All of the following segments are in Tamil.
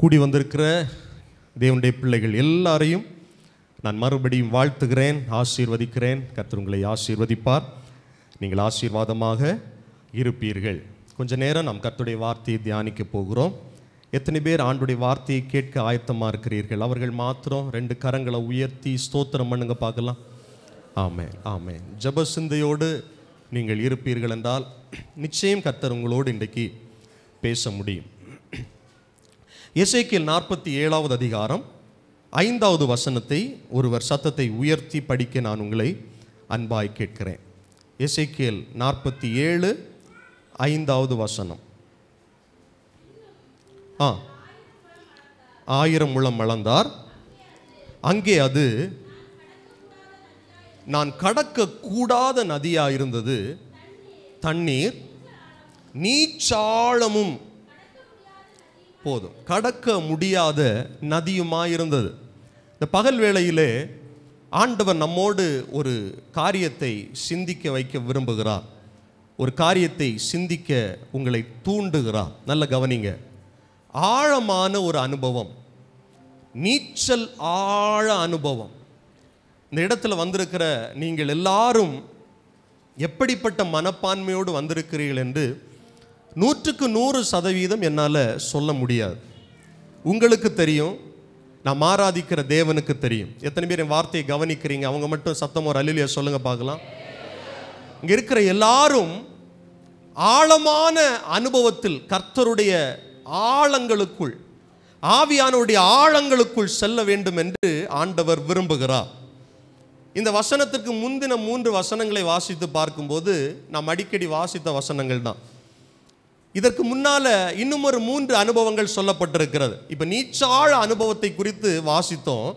கூடி வந்திருக்கிற தேவனுடைய பிள்ளைகள் எல்லாரையும் நான் மறுபடியும் வாழ்த்துகிறேன் ஆசீர்வதிக்கிறேன் கர்த்தர் உங்களை ஆசீர்வதிப்பார் நீங்கள் ஆசீர்வாதமாக இருப்பீர்கள் கொஞ்ச நேரம் நாம் கர்த்துடைய வார்த்தையை தியானிக்க போகிறோம் எத்தனை பேர் ஆண்டுடைய வார்த்தையை கேட்க ஆயத்தமாக இருக்கிறீர்கள் அவர்கள் மாத்திரம் ரெண்டு கரங்களை உயர்த்தி ஸ்தோத்திரம் பண்ணுங்க பார்க்கலாம் ஆமே ஆமே ஜப சிந்தையோடு நீங்கள் இருப்பீர்கள் என்றால் நிச்சயம் கர்த்தர் உங்களோடு இன்றைக்கு பேச முடியும் இசைக்கில் நாற்பத்தி ஏழாவது அதிகாரம் ஐந்தாவது வசனத்தை ஒருவர் சத்தத்தை உயர்த்தி படிக்க நான் உங்களை அன்பாய் கேட்கிறேன் இசைக்கியல் நாற்பத்தி ஏழு ஐந்தாவது வசனம் ஆ ஆயிரம் முழம் வளர்ந்தார் அங்கே அது நான் கடக்க கூடாத நதியாக இருந்தது தண்ணீர் நீச்சாளமும் போதும் கடக்க முடியாத நதியுமாக இருந்தது இந்த பகல் வேளையிலே ஆண்டவர் நம்மோடு ஒரு காரியத்தை சிந்திக்க வைக்க விரும்புகிறார் ஒரு காரியத்தை சிந்திக்க உங்களை தூண்டுகிறார் நல்ல கவனிங்க ஆழமான ஒரு அனுபவம் நீச்சல் ஆழ அனுபவம் இந்த இடத்துல வந்திருக்கிற நீங்கள் எல்லாரும் எப்படிப்பட்ட மனப்பான்மையோடு வந்திருக்கிறீர்கள் என்று நூற்றுக்கு நூறு சதவீதம் என்னால் சொல்ல முடியாது உங்களுக்கு தெரியும் நான் ஆராதிக்கிற தேவனுக்கு தெரியும் எத்தனை பேர் என் வார்த்தையை கவனிக்கிறீங்க அவங்க மட்டும் சத்தம் ஒரு அலிலியா சொல்லுங்கள் பார்க்கலாம் இங்கே இருக்கிற எல்லாரும் ஆழமான அனுபவத்தில் கர்த்தருடைய ஆழங்களுக்குள் ஆவியானுடைய ஆழங்களுக்குள் செல்ல வேண்டும் என்று ஆண்டவர் விரும்புகிறார் இந்த வசனத்துக்கு முந்தின மூன்று வசனங்களை வாசித்து பார்க்கும்போது நாம் அடிக்கடி வாசித்த வசனங்கள் தான் இதற்கு முன்னால் இன்னும் ஒரு மூன்று அனுபவங்கள் சொல்லப்பட்டிருக்கிறது இப்போ நீச்சாழ அனுபவத்தை குறித்து வாசித்தோம்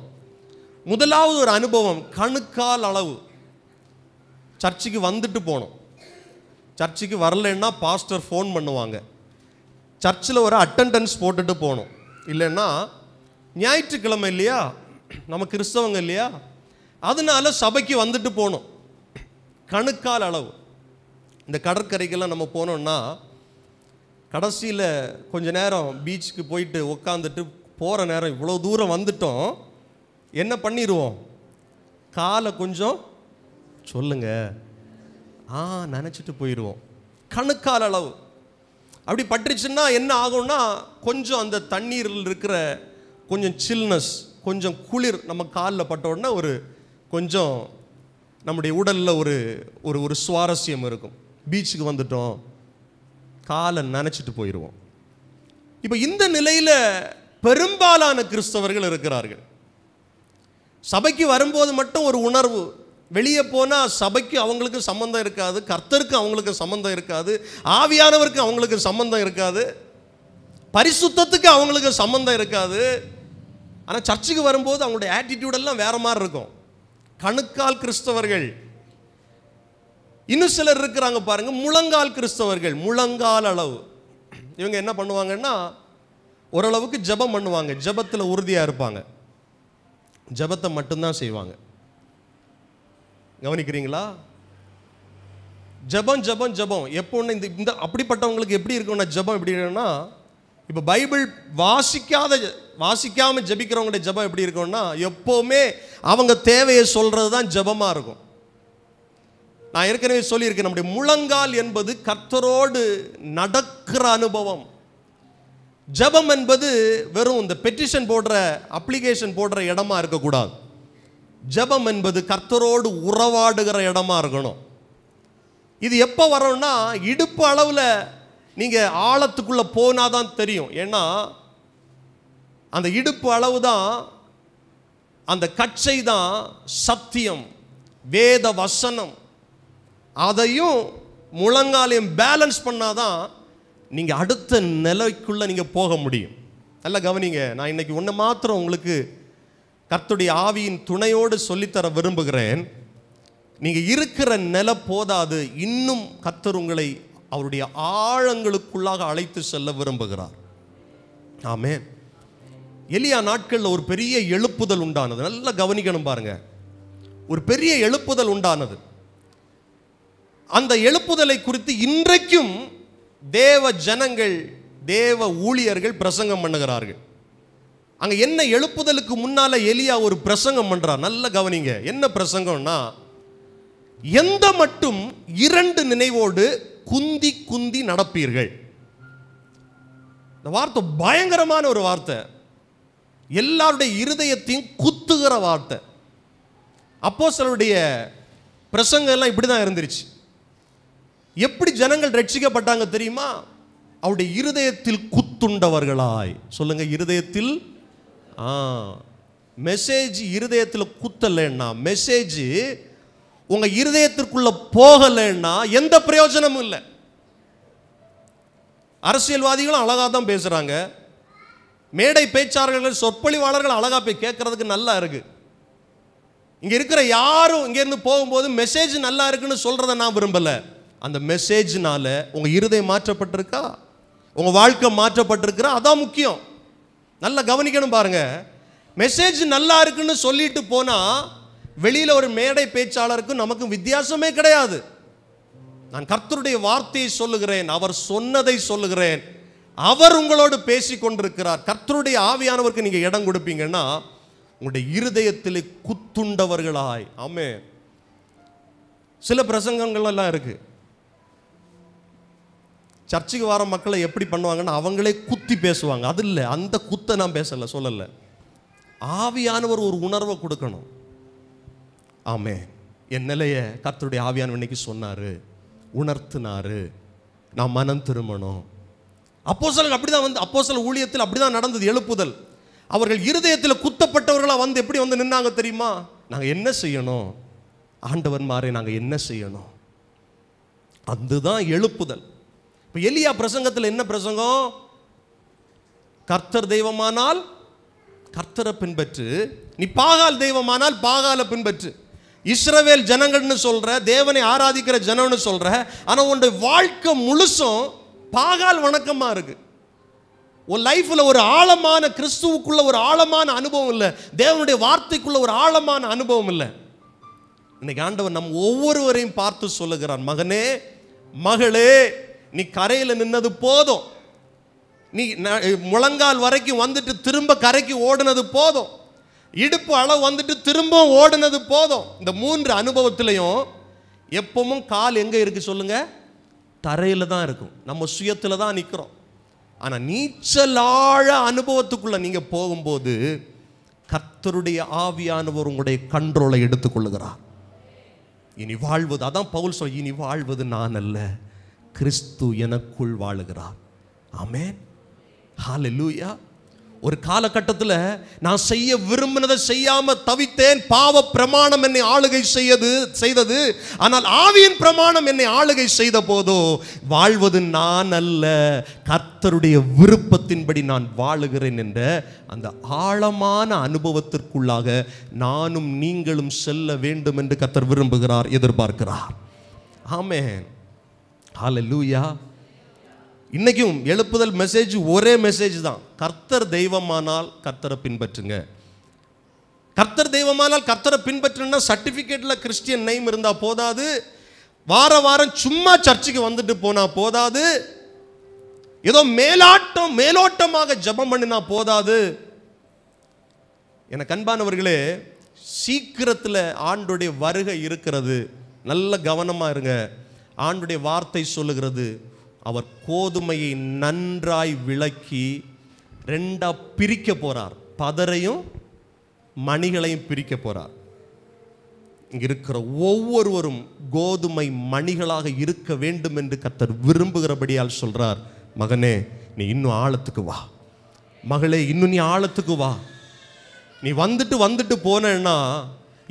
முதலாவது ஒரு அனுபவம் கணுக்கால் அளவு சர்ச்சுக்கு வந்துட்டு போனோம் சர்ச்சுக்கு வரலன்னா பாஸ்டர் ஃபோன் பண்ணுவாங்க சர்ச்சில் ஒரு அட்டண்டன்ஸ் போட்டுட்டு போகணும் இல்லைன்னா ஞாயிற்றுக்கிழமை இல்லையா நம்ம கிறிஸ்தவங்க இல்லையா அதனால சபைக்கு வந்துட்டு போகணும் கணுக்கால் அளவு இந்த கடற்கரைக்கெல்லாம் நம்ம போனோம்னா கடைசியில் கொஞ்ச நேரம் பீச்சுக்கு போயிட்டு உக்காந்துட்டு போகிற நேரம் இவ்வளோ தூரம் வந்துட்டோம் என்ன பண்ணிடுவோம் காலை கொஞ்சம் சொல்லுங்க ஆ நினச்சிட்டு போயிடுவோம் கணுக்கால் அளவு அப்படி பட்டுருச்சுன்னா என்ன ஆகும்னா கொஞ்சம் அந்த தண்ணீரில் இருக்கிற கொஞ்சம் சில்னஸ் கொஞ்சம் குளிர் நம்ம காலில் பட்ட உடனே ஒரு கொஞ்சம் நம்முடைய உடலில் ஒரு ஒரு ஒரு சுவாரஸ்யம் இருக்கும் பீச்சுக்கு வந்துட்டோம் காலை நினச்சிட்டு போயிடுவோம் இப்போ இந்த நிலையில் பெரும்பாலான கிறிஸ்தவர்கள் இருக்கிறார்கள் சபைக்கு வரும்போது மட்டும் ஒரு உணர்வு வெளியே போனால் சபைக்கு அவங்களுக்கு சம்மந்தம் இருக்காது கர்த்தருக்கு அவங்களுக்கு சம்மந்தம் இருக்காது ஆவியானவருக்கு அவங்களுக்கு சம்மந்தம் இருக்காது பரிசுத்தத்துக்கு அவங்களுக்கு சம்மந்தம் இருக்காது ஆனால் சர்ச்சுக்கு வரும்போது அவங்களுடைய ஆட்டிடியூடெல்லாம் வேறு மாதிரி இருக்கும் கணுக்கால் கிறிஸ்தவர்கள் இன்னும் சிலர் இருக்கிறாங்க பாருங்கள் முழங்கால் கிறிஸ்தவர்கள் முழங்கால் அளவு இவங்க என்ன பண்ணுவாங்கன்னா ஓரளவுக்கு ஜபம் பண்ணுவாங்க ஜபத்தில் உறுதியாக இருப்பாங்க ஜபத்தை மட்டும்தான் செய்வாங்க கவனிக்கிறீங்களா ஜபம் ஜபம் ஜபம் எப்போன்னு இந்த இந்த அப்படிப்பட்டவங்களுக்கு எப்படி இருக்கும்னா ஜபம் எப்படி இருக்குன்னா இப்போ பைபிள் வாசிக்காத வாசிக்காமல் ஜபிக்கிறவங்களுடைய ஜபம் எப்படி இருக்கும்னா எப்போவுமே அவங்க தேவையை சொல்கிறது தான் ஜபமாக இருக்கும் நான் ஏற்கனவே சொல்லியிருக்கேன் நம்முடைய முழங்கால் என்பது கர்த்தரோடு நடக்கிற அனுபவம் ஜபம் என்பது வெறும் இந்த பெட்டிஷன் போடுற அப்ளிகேஷன் போடுற இடமா இருக்கக்கூடாது ஜபம் என்பது கர்த்தரோடு உறவாடுகிற இடமா இருக்கணும் இது எப்போ வரோம்னா இடுப்பு அளவில் நீங்கள் ஆழத்துக்குள்ளே போனால் தான் தெரியும் ஏன்னா அந்த இடுப்பு அளவு தான் அந்த கச்சை தான் சத்தியம் வேத வசனம் அதையும் முழங்காலையும் பேலன்ஸ் பண்ணாதான் நீங்கள் அடுத்த நிலைக்குள்ளே நீங்கள் போக முடியும் நல்லா கவனிங்க நான் இன்றைக்கி ஒன்று மாத்திரம் உங்களுக்கு கர்த்துடைய ஆவியின் துணையோடு சொல்லித்தர விரும்புகிறேன் நீங்கள் இருக்கிற நிலை போதாது இன்னும் கர்த்தர் உங்களை அவருடைய ஆழங்களுக்குள்ளாக அழைத்து செல்ல விரும்புகிறார் ஆமே எளியா நாட்களில் ஒரு பெரிய எழுப்புதல் உண்டானது நல்லா கவனிக்கணும் பாருங்கள் ஒரு பெரிய எழுப்புதல் உண்டானது அந்த எழுப்புதலை குறித்து இன்றைக்கும் தேவ ஜனங்கள் தேவ ஊழியர்கள் பிரசங்கம் பண்ணுகிறார்கள் அங்கே என்ன எழுப்புதலுக்கு முன்னால் எலியா ஒரு பிரசங்கம் பண்ணுறா நல்ல கவனிங்க என்ன பிரசங்கம்னா எந்த மட்டும் இரண்டு நினைவோடு குந்தி குந்தி நடப்பீர்கள் இந்த வார்த்தை பயங்கரமான ஒரு வார்த்தை எல்லாருடைய இருதயத்தையும் குத்துகிற வார்த்தை அப்போ சிலருடைய பிரசங்கம்லாம் இப்படி தான் இருந்துருச்சு எப்படி ஜனங்கள் ரட்சிக்கப்பட்டாங்க தெரியுமா அவருடைய இருதயத்தில் குத்துண்டவர்களாய் சொல்லுங்க இருதயத்தில் ஆ மெசேஜ் இருதயத்தில் குத்தலைன்னா மெசேஜ் உங்கள் இருதயத்திற்குள்ளே போகலைன்னா எந்த பிரயோஜனமும் இல்லை அரசியல்வாதிகளும் அழகாக தான் பேசுகிறாங்க மேடை பேச்சாளர்கள் சொற்பொழிவாளர்கள் அழகாக போய் கேட்குறதுக்கு நல்லா இருக்குது இங்கே இருக்கிற யாரும் இங்கேருந்து போகும்போது மெசேஜ் நல்லா இருக்குன்னு சொல்கிறத நான் விரும்பலை அந்த மெசேஜ்னால உங்கள் இருதயம் மாற்றப்பட்டிருக்கா உங்கள் வாழ்க்கை மாற்றப்பட்டிருக்கிறா அதான் முக்கியம் நல்லா கவனிக்கணும் பாருங்கள் மெசேஜ் நல்லா இருக்குன்னு சொல்லிட்டு போனால் வெளியில் ஒரு மேடை பேச்சாளருக்கும் நமக்கும் வித்தியாசமே கிடையாது நான் கர்த்தருடைய வார்த்தையை சொல்லுகிறேன் அவர் சொன்னதை சொல்லுகிறேன் அவர் உங்களோடு பேசி கொண்டிருக்கிறார் கர்த்தருடைய ஆவியானவருக்கு நீங்கள் இடம் கொடுப்பீங்கன்னா உங்களுடைய இருதயத்தில் குத்துண்டவர்களாய் ஆமே சில பிரசங்கங்கள்லாம் இருக்குது சர்ச்சுக்கு வர மக்களை எப்படி பண்ணுவாங்கன்னு அவங்களே குத்தி பேசுவாங்க அது இல்லை அந்த குத்தை நான் பேசலை சொல்லலை ஆவியானவர் ஒரு உணர்வை கொடுக்கணும் ஆமே என் நிலையை கர்த்தருடைய ஆவியான இன்னைக்கு சொன்னார் உணர்த்தினார் நான் மனம் திரும்பணும் அப்போ அப்படி தான் வந்து அப்போசல் ஊழியத்தில் அப்படி தான் நடந்தது எழுப்புதல் அவர்கள் இருதயத்தில் குத்தப்பட்டவர்களாக வந்து எப்படி வந்து நின்னாங்க தெரியுமா நாங்கள் என்ன செய்யணும் ஆண்டவன் மாறி நாங்கள் என்ன செய்யணும் அதுதான் எழுப்புதல் இப்போ எலியா பிரசங்கத்தில் என்ன பிரசங்கம் கர்த்தர் தெய்வமானால் கர்த்தரை பின்பற்று நீ பாகால் தெய்வமானால் பாகாலை பின்பற்று இஸ்ரவேல் ஜனங்கள்னு சொல்கிற தேவனை ஆராதிக்கிற ஜனம்னு சொல்கிற ஆனால் உன்னுடைய வாழ்க்கை முழுசும் பாகால் வணக்கமாக இருக்கு உன் லைஃப்பில் ஒரு ஆழமான கிறிஸ்துவுக்குள்ள ஒரு ஆழமான அனுபவம் இல்லை தேவனுடைய வார்த்தைக்குள்ள ஒரு ஆழமான அனுபவம் இல்லை இன்னைக்கு ஆண்டவன் நம் ஒவ்வொருவரையும் பார்த்து சொல்லுகிறான் மகனே மகளே நீ கரையில் நின்னது போதும் நீ முழங்கால் வரைக்கும் வந்துட்டு திரும்ப கரைக்கு ஓடுனது போதும் இடுப்பு அளவு வந்துட்டு திரும்பவும் ஓடுனது போதும் இந்த மூன்று அனுபவத்திலையும் எப்பவும் கால் எங்கே இருக்குது சொல்லுங்கள் தரையில் தான் இருக்கும் நம்ம சுயத்தில் தான் நிற்கிறோம் ஆனால் நீச்சலாழ அனுபவத்துக்குள்ளே நீங்கள் போகும்போது கர்த்தருடைய ஆவியானவர் உங்களுடைய கண்ட்ரோலை எடுத்துக்கொள்ளுகிறார் இனி வாழ்வது அதான் பவுல் சொல் இனி வாழ்வது நான் அல்ல கிறிஸ்து எனக்குள் வாழுகிறார் ஆமேன் லூயா ஒரு காலகட்டத்தில் நான் செய்ய விரும்பினதை செய்யாம தவித்தேன் பாவ பிரமாணம் என்னை ஆளுகை செய்யது செய்தது ஆனால் ஆவியின் பிரமாணம் என்னை ஆளுகை செய்த போதோ வாழ்வது நான் அல்ல கர்த்தருடைய விருப்பத்தின்படி நான் வாழுகிறேன் என்ற அந்த ஆழமான அனுபவத்திற்குள்ளாக நானும் நீங்களும் செல்ல வேண்டும் என்று கர்த்தர் விரும்புகிறார் எதிர்பார்க்கிறார் ஆமேன் ஹாலூயா இன்றைக்கும் எழுப்புதல் மெசேஜ் ஒரே மெசேஜ் தான் கர்த்தர் தெய்வமானால் கர்த்தரை பின்பற்றுங்க கர்த்தர் தெய்வமானால் கர்த்தரை பின்பற்றுனா சர்டிஃபிகேட்டில் கிறிஸ்டியன் நெய்ம் இருந்தால் போதாது வார வாரம் சும்மா சர்ச்சுக்கு வந்துட்டு போனால் போதாது ஏதோ மேலாட்டம் மேலோட்டமாக ஜபம் பண்ணினா போதாது எனக்கு அன்பானவர்களே சீக்கிரத்தில் ஆண்டுடைய வருகை இருக்கிறது நல்ல கவனமாக இருங்க ஆண்டுடைய வார்த்தை சொல்லுகிறது அவர் கோதுமையை நன்றாய் விளக்கி ரெண்டாக பிரிக்க போகிறார் பதரையும் மணிகளையும் பிரிக்க போகிறார் இங்கே இருக்கிற ஒவ்வொருவரும் கோதுமை மணிகளாக இருக்க வேண்டும் என்று கத்தர் விரும்புகிறபடியால் சொல்கிறார் மகனே நீ இன்னும் ஆழத்துக்கு வா மகளே இன்னும் நீ ஆழத்துக்கு வா நீ வந்துட்டு வந்துட்டு போனேன்னா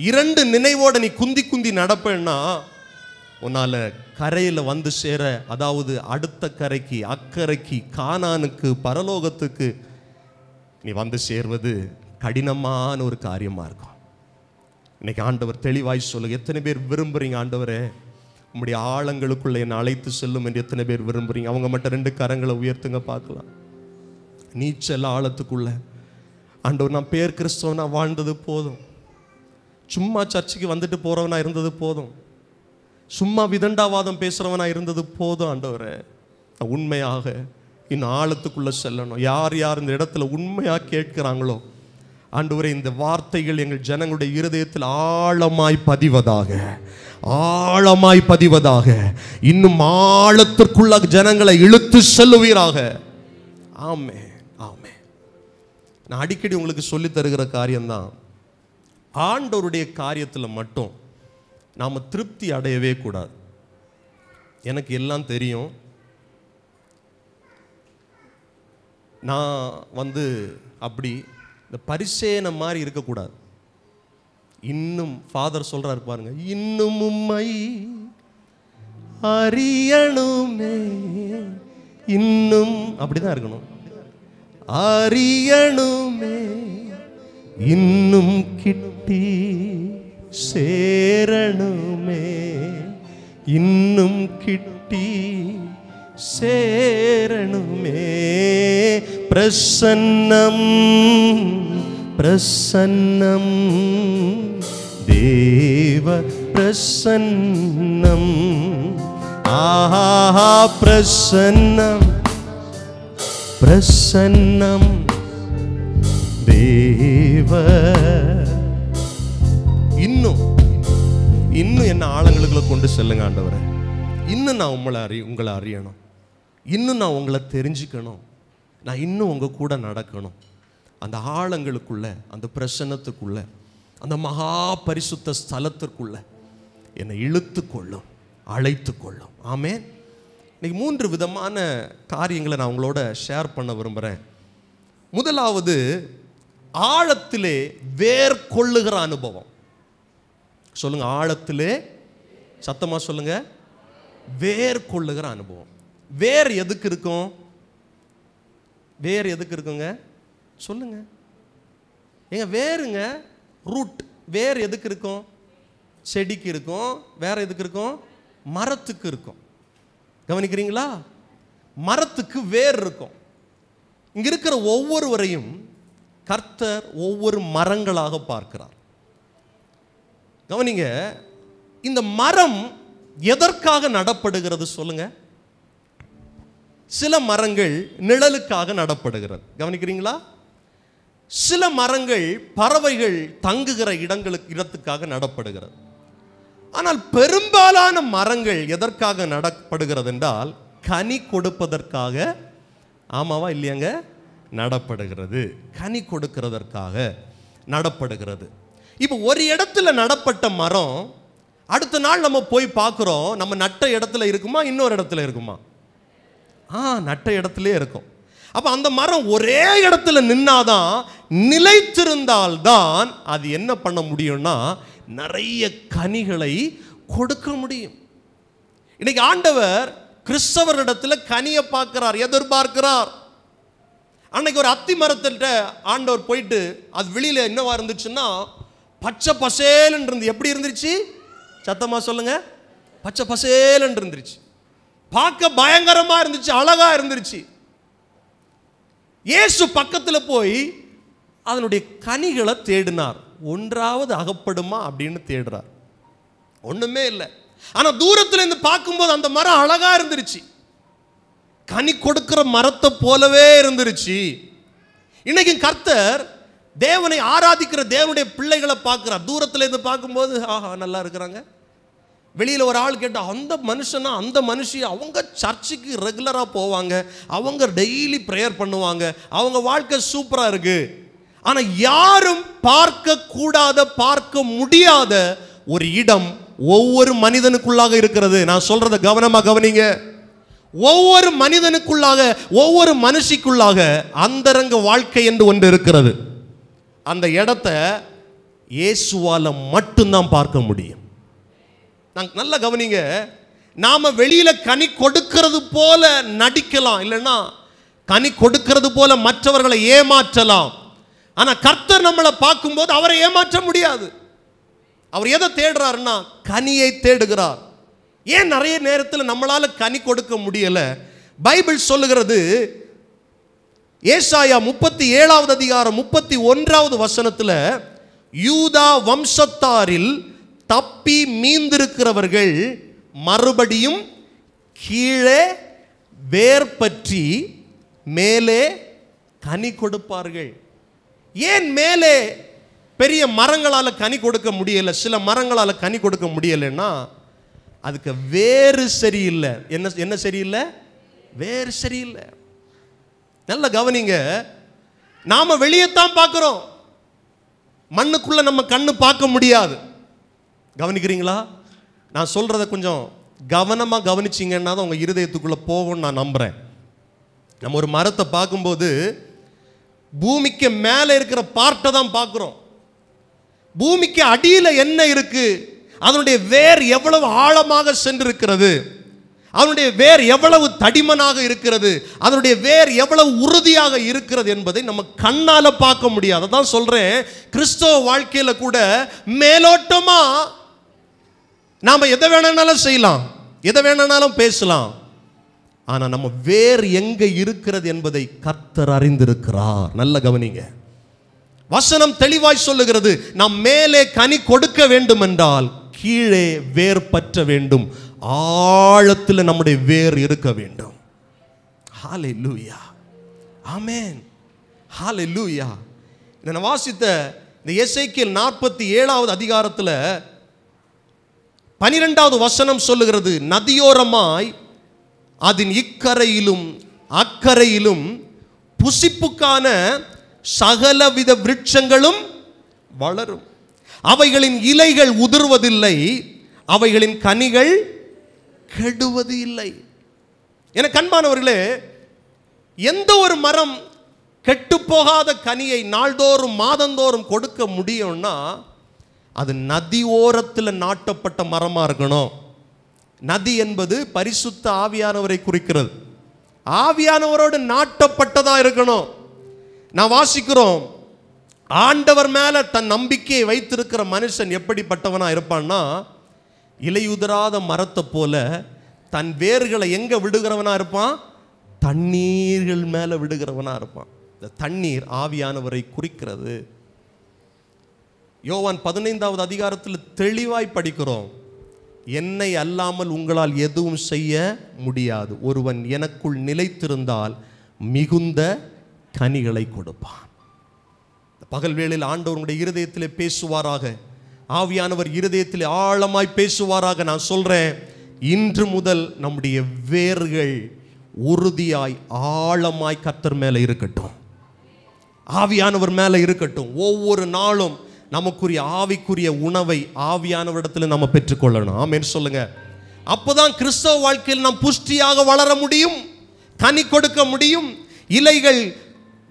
இரண்டு நினைவோட நீ குந்தி குந்தி நடப்பேன்னா உன்னால் கரையில் வந்து சேர அதாவது அடுத்த கரைக்கு அக்கறைக்கு காணானுக்கு பரலோகத்துக்கு நீ வந்து சேர்வது கடினமான ஒரு காரியமாக இருக்கும் இன்னைக்கு ஆண்டவர் தெளிவாய் சொல்லு எத்தனை பேர் விரும்புகிறீங்க ஆண்டவரே உங்களுடைய ஆழங்களுக்குள்ளே என்னை அழைத்து செல்லும் என்று எத்தனை பேர் விரும்புகிறீங்க அவங்க மட்டும் ரெண்டு கரங்களை உயர்த்துங்க பார்க்கலாம் நீச்சல் ஆழத்துக்குள்ள ஆண்டவர் நான் பேர் கிறிஸ்தவனாக வாழ்ந்தது போதும் சும்மா சர்ச்சுக்கு வந்துட்டு போகிறவனா இருந்தது போதும் சும்மா விதண்டாவாதம் பேசுகிறவனாக இருந்தது போதும் ஆண்டவரே உண்மையாக இன்னும் ஆழத்துக்குள்ளே செல்லணும் யார் யார் இந்த இடத்துல உண்மையாக கேட்குறாங்களோ ஆண்டவரே இந்த வார்த்தைகள் எங்கள் ஜனங்களுடைய இருதயத்தில் ஆழமாய் பதிவதாக ஆழமாய் பதிவதாக இன்னும் ஆழத்திற்குள்ள ஜனங்களை இழுத்து செல்லுவீராக ஆமே ஆமே நான் அடிக்கடி உங்களுக்கு சொல்லி தருகிற காரியம்தான் ஆண்டவருடைய காரியத்தில் மட்டும் நாம் திருப்தி அடையவே கூடாது எனக்கு எல்லாம் தெரியும் நான் வந்து அப்படி இந்த பரிசேன மாதிரி இருக்கக்கூடாது இன்னும் ஃபாதர் சொல்கிறாரு பாருங்க இன்னும் உம்மை அறியணுமே இன்னும் அப்படிதான் இருக்கணும் அறியணுமே இன்னும் கிட்டி शेरणुमे इन् किट्टि शेरणुमे प्रसन्नम् प्रसन्नं देव प्रसन्नम् आहा प्रसन्नं प्रसन्नं देव இன்னும் இன்னும் என்ன ஆழங்களுக்குள்ள கொண்டு செல்லுங்க ஆண்டவரை இன்னும் நான் உங்களை அறி உங்களை அறியணும் இன்னும் நான் உங்களை தெரிஞ்சுக்கணும் நான் இன்னும் உங்கள் கூட நடக்கணும் அந்த ஆழங்களுக்குள்ளே அந்த பிரசன்னத்துக்குள்ளே அந்த மகா பரிசுத்த ஸ்தலத்திற்குள்ளே என்னை இழுத்து கொள்ளும் அழைத்து கொள்ளும் ஆமே இன்றைக்கி மூன்று விதமான காரியங்களை நான் உங்களோட ஷேர் பண்ண விரும்புகிறேன் முதலாவது ஆழத்திலே வேர் கொள்ளுகிற அனுபவம் சொல்லுங்க ஆழத்திலே சத்தமாக சொல்லுங்க வேர் கொள்ளுகிற அனுபவம் வேர் எதுக்கு இருக்கும் வேர் எதுக்கு இருக்குங்க சொல்லுங்க ஏங்க வேறுங்க ரூட் வேர் எதுக்கு இருக்கும் செடிக்கு இருக்கும் வேற எதுக்கு இருக்கும் மரத்துக்கு இருக்கும் கவனிக்கிறீங்களா மரத்துக்கு வேர் இருக்கும் இங்க இருக்கிற ஒவ்வொருவரையும் கர்த்தர் ஒவ்வொரு மரங்களாக பார்க்கிறார் கவனிங்க இந்த மரம் எதற்காக நடப்படுகிறது சொல்லுங்க சில மரங்கள் நிழலுக்காக நடப்படுகிறது கவனிக்கிறீங்களா சில மரங்கள் பறவைகள் தங்குகிற இடங்களுக்கு இடத்துக்காக நடப்படுகிறது ஆனால் பெரும்பாலான மரங்கள் எதற்காக நடப்படுகிறது என்றால் கனி கொடுப்பதற்காக ஆமாவா இல்லையாங்க நடப்படுகிறது கனி கொடுக்கிறதற்காக நடப்படுகிறது இப்போ ஒரு இடத்துல நடப்பட்ட மரம் அடுத்த நாள் நம்ம போய் பார்க்குறோம் நம்ம நட்ட இடத்துல இருக்குமா இன்னொரு இடத்துல இருக்குமா ஆ நட்ட இடத்துலே இருக்கும் அப்போ அந்த மரம் ஒரே இடத்துல நின்னாதான் நிலைத்திருந்தால்தான் அது என்ன பண்ண முடியும்னா நிறைய கனிகளை கொடுக்க முடியும் இன்னைக்கு ஆண்டவர் கிறிஸ்தவரிடத்தில் கனியை பார்க்கிறார் எதிர்பார்க்கிறார் அன்னைக்கு ஒரு அத்தி மரத்திட்ட ஆண்டவர் போயிட்டு அது வெளியில் என்னவா இருந்துச்சுன்னா பச்சை பசேலன் இருந்து எப்படி இருந்துருச்சு சத்தமாக சொல்லுங்க பச்சை பசேலன் இருந்துருச்சு பார்க்க பயங்கரமாக இருந்துச்சு அழகாக இருந்துருச்சு இயேசு பக்கத்தில் போய் அதனுடைய கனிகளை தேடினார் ஒன்றாவது அகப்படுமா அப்படின்னு தேடுறார் ஒன்றுமே இல்லை ஆனால் தூரத்தில் இருந்து பார்க்கும்போது அந்த மரம் அழகாக இருந்துருச்சு கனி கொடுக்கிற மரத்தை போலவே இருந்துருச்சு இன்னைக்கு கர்த்தர் தேவனை ஆராதிக்கிற தேவனுடைய பிள்ளைகளை பார்க்குறா தூரத்தில் இருந்து பார்க்கும்போது ஆஹா நல்லா இருக்கிறாங்க வெளியில் ஒரு ஆள் கேட்டால் அந்த மனுஷனா அந்த மனுஷி அவங்க சர்ச்சுக்கு ரெகுலராக போவாங்க அவங்க டெய்லி ப்ரேயர் பண்ணுவாங்க அவங்க வாழ்க்கை சூப்பராக இருக்குது ஆனால் யாரும் பார்க்கக்கூடாத பார்க்க முடியாத ஒரு இடம் ஒவ்வொரு மனிதனுக்குள்ளாக இருக்கிறது நான் சொல்கிறத கவனமாக கவனிங்க ஒவ்வொரு மனிதனுக்குள்ளாக ஒவ்வொரு மனுஷிக்குள்ளாக அந்தரங்க வாழ்க்கை என்று ஒன்று இருக்கிறது அந்த இடத்த இயேசுவால் மட்டும்தான் பார்க்க முடியும் நாங்க நல்லா கவனிங்க நாம் வெளியில் கனி கொடுக்கிறது போல நடிக்கலாம் இல்லைன்னா கனி கொடுக்கிறது போல மற்றவர்களை ஏமாற்றலாம் ஆனால் கர்த்தர் நம்மளை பார்க்கும்போது அவரை ஏமாற்ற முடியாது அவர் எதை தேடுறாருன்னா கனியை தேடுகிறார் ஏன் நிறைய நேரத்தில் நம்மளால் கனி கொடுக்க முடியலை பைபிள் சொல்லுகிறது ஏசாயா முப்பத்தி ஏழாவது அதிகாரம் முப்பத்தி ஒன்றாவது வசனத்தில் யூதா வம்சத்தாரில் தப்பி மீந்திருக்கிறவர்கள் மறுபடியும் கீழே வேர் பற்றி மேலே கனி கொடுப்பார்கள் ஏன் மேலே பெரிய மரங்களால் கனி கொடுக்க முடியலை சில மரங்களால் கனி கொடுக்க முடியலைன்னா அதுக்கு வேறு சரியில்லை என்ன என்ன சரியில்லை வேறு சரியில்லை நல்ல கவனிங்க நாம் வெளியே தான் பார்க்குறோம் மண்ணுக்குள்ளே நம்ம கண்ணு பார்க்க முடியாது கவனிக்கிறீங்களா நான் சொல்கிறத கொஞ்சம் கவனமாக கவனிச்சிங்கன்னா தான் உங்கள் இருதயத்துக்குள்ளே போகும்னு நான் நம்புகிறேன் நம்ம ஒரு மரத்தை பார்க்கும்போது பூமிக்கு மேலே இருக்கிற பார்ட்டை தான் பார்க்குறோம் பூமிக்கு அடியில் என்ன இருக்குது அதனுடைய வேர் எவ்வளவு ஆழமாக சென்றிருக்கிறது அவனுடைய வேர் எவ்வளவு தடிமனாக இருக்கிறது அதனுடைய வேர் எவ்வளவு உறுதியாக இருக்கிறது என்பதை நம்ம கண்ணால் பார்க்க முடியாது அதான் சொல்கிறேன் கிறிஸ்தவ வாழ்க்கையில் கூட மேலோட்டமாக நாம் எதை வேணாலும் செய்யலாம் எதை வேணாலும் பேசலாம் ஆனால் நம்ம வேர் எங்கே இருக்கிறது என்பதை கத்தர் அறிந்திருக்கிறார் நல்ல கவனிங்க வசனம் தெளிவாய் சொல்லுகிறது நாம் மேலே கனி கொடுக்க வேண்டும் என்றால் கீழே வேர் பற்ற வேண்டும் ஆழத்தில் நம்முடைய வேர் இருக்க வேண்டும் ஹாலே லூயா ஆமேன் ஹாலே லூயா நான் வாசித்த இந்த இசைக்கில் நாற்பத்தி ஏழாவது அதிகாரத்தில் பனிரெண்டாவது வசனம் சொல்லுகிறது நதியோரமாய் அதன் இக்கரையிலும் அக்கரையிலும் புசிப்புக்கான சகலவித விருட்சங்களும் வளரும் அவைகளின் இலைகள் உதிர்வதில்லை அவைகளின் கனிகள் கெடுவது இல்லை என கண்மானவர்களே எந்த ஒரு மரம் கெட்டு போகாத கனியை நாள்தோறும் மாதந்தோறும் கொடுக்க முடியும்னா அது நதி ஓரத்தில் நாட்டப்பட்ட மரமாக இருக்கணும் நதி என்பது பரிசுத்த ஆவியானவரை குறிக்கிறது ஆவியானவரோடு நாட்டப்பட்டதாக இருக்கணும் நான் வாசிக்கிறோம் ஆண்டவர் மேலே தன் நம்பிக்கையை வைத்திருக்கிற மனுஷன் எப்படிப்பட்டவனாக இருப்பான்னா இலையுதராத மரத்தை போல தன் வேர்களை எங்கே விடுகிறவனாக இருப்பான் தண்ணீர்கள் மேலே விடுகிறவனாக இருப்பான் இந்த தண்ணீர் ஆவியானவரை குறிக்கிறது யோவான் பதினைந்தாவது அதிகாரத்தில் தெளிவாய் படிக்கிறோம் என்னை அல்லாமல் உங்களால் எதுவும் செய்ய முடியாது ஒருவன் எனக்குள் நிலைத்திருந்தால் மிகுந்த கனிகளை கொடுப்பான் பகல் வேளையில் ஆண்டவனுடைய இருதயத்திலே பேசுவாராக ஆவியானவர் இருதயத்தில் ஆழமாய் பேசுவாராக நான் சொல்கிறேன் இன்று முதல் நம்முடைய வேர்கள் உறுதியாய் ஆழமாய் கத்தர் மேலே இருக்கட்டும் ஆவியானவர் மேலே இருக்கட்டும் ஒவ்வொரு நாளும் நமக்குரிய ஆவிக்குரிய உணவை ஆவியானவரிடத்தில் நம்ம பெற்றுக்கொள்ளணும் ஆமேன்னு சொல்லுங்க அப்போதான் கிறிஸ்தவ வாழ்க்கையில் நாம் புஷ்டியாக வளர முடியும் கனி கொடுக்க முடியும் இலைகள்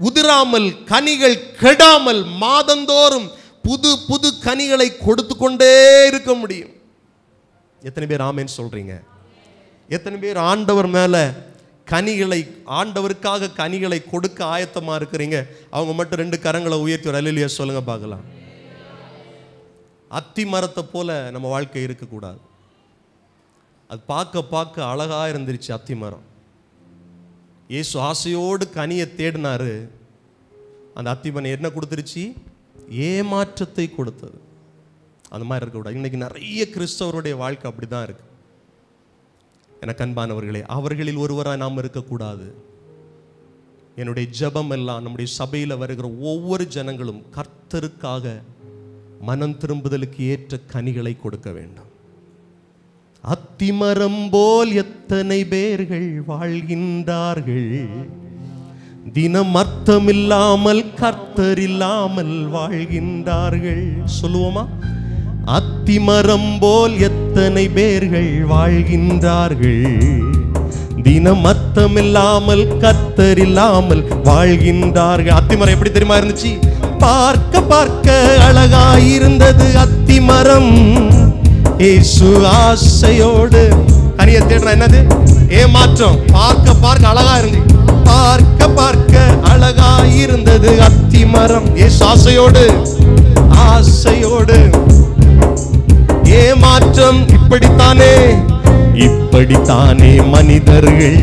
உதிராமல் கனிகள் கெடாமல் மாதந்தோறும் புது புது கனிகளை கொடுத்து கொண்டே இருக்க முடியும் எத்தனை பேர் ஆமேன்னு சொல்கிறீங்க எத்தனை பேர் ஆண்டவர் மேலே கனிகளை ஆண்டவருக்காக கனிகளை கொடுக்க ஆயத்தமாக இருக்கிறீங்க அவங்க மட்டும் ரெண்டு கரங்களை உயர்த்தி ஒரு அலிலியா பார்க்கலாம் அத்தி மரத்தை போல நம்ம வாழ்க்கை இருக்கக்கூடாது அது பார்க்க பார்க்க அழகாக இருந்துருச்சு அத்தி மரம் ஏசு ஆசையோடு கனியை தேடினாரு அந்த அத்திமனை என்ன கொடுத்துருச்சு ஏமாற்றத்தை கொடுத்தது அந்த மாதிரி இருக்கக்கூடாது இன்னைக்கு நிறைய கிறிஸ்தவருடைய வாழ்க்கை அப்படி தான் இருக்குது எனக்கு அன்பானவர்களே அவர்களில் ஒருவராக நாம் இருக்கக்கூடாது என்னுடைய ஜபம் எல்லாம் நம்முடைய சபையில் வருகிற ஒவ்வொரு ஜனங்களும் கர்த்தருக்காக மனம் திரும்புதலுக்கு ஏற்ற கனிகளை கொடுக்க வேண்டும் அத்திமரம் போல் எத்தனை பேர்கள் வாழ்கின்றார்கள் தினம் கர்த்தர் இல்லாமல் வாழ்கின்றார்கள் சொல்லுவோமா அத்திமரம் போல் எத்தனை பேர்கள் வாழ்கின்றார்கள் தினம் கர்த்தர் இல்லாமல் வாழ்கின்றார்கள் அத்திமரம் எப்படி தெரியுமா இருந்துச்சு பார்க்க பார்க்க அழகாயிருந்தது அத்திமரம் ஆசையோடு கனியை தேடுற என்னது ஏமாற்றம் பார்க்க பார்க்க அழகா இருந்துச்சு பார்க்க பார்க்க அழகாயிருந்தது அத்தி மரம் ஏசு ஆசையோடு ஆசையோடு ஏமாற்றம் இப்படித்தானே இப்படித்தானே மனிதர்கள்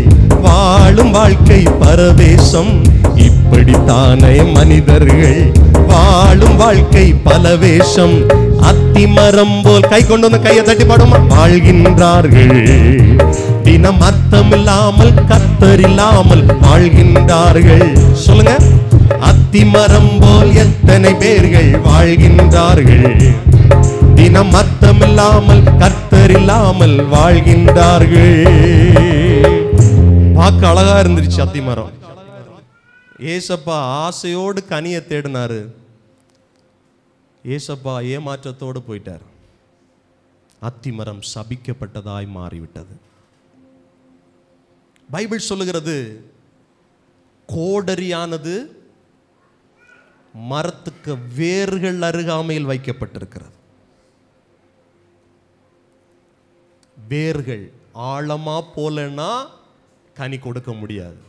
வாழும் வாழ்க்கை பரவேசம் இப்படித்தானே மனிதர்கள் வாழும் வாழ்க்கை பலவேஷம் அத்தி மரம் போல் கை கொண்டு வந்து கையை தட்டி பாடுமா வாழ்கின்றார்கள் நம் அர்த்தம் இல்லாமல் கத்தர் இல்லாமல் வாழ்கின்றார்கள் சொல்லுங்க அத்திமரம் போல் எத்தனை பேர்கள் வாழ்கின்றார்கள் தினம் அர்த்தம் இல்லாமல் கத்தர் இல்லாமல் வாழ்கின்றார்கள் பார்க்க அழகா இருந்துருச்சு அத்திமரம் ஏசப்பா ஆசையோடு கனியை தேடினாரு ஏசப்பா ஏமாற்றத்தோடு போயிட்டார் அத்திமரம் சபிக்கப்பட்டதாய் மாறிவிட்டது பைபிள் சொல்லுகிறது கோடரியானது மரத்துக்கு வேர்கள் அருகாமையில் வைக்கப்பட்டிருக்கிறது வேர்கள் ஆழமாக போலன்னா கனி கொடுக்க முடியாது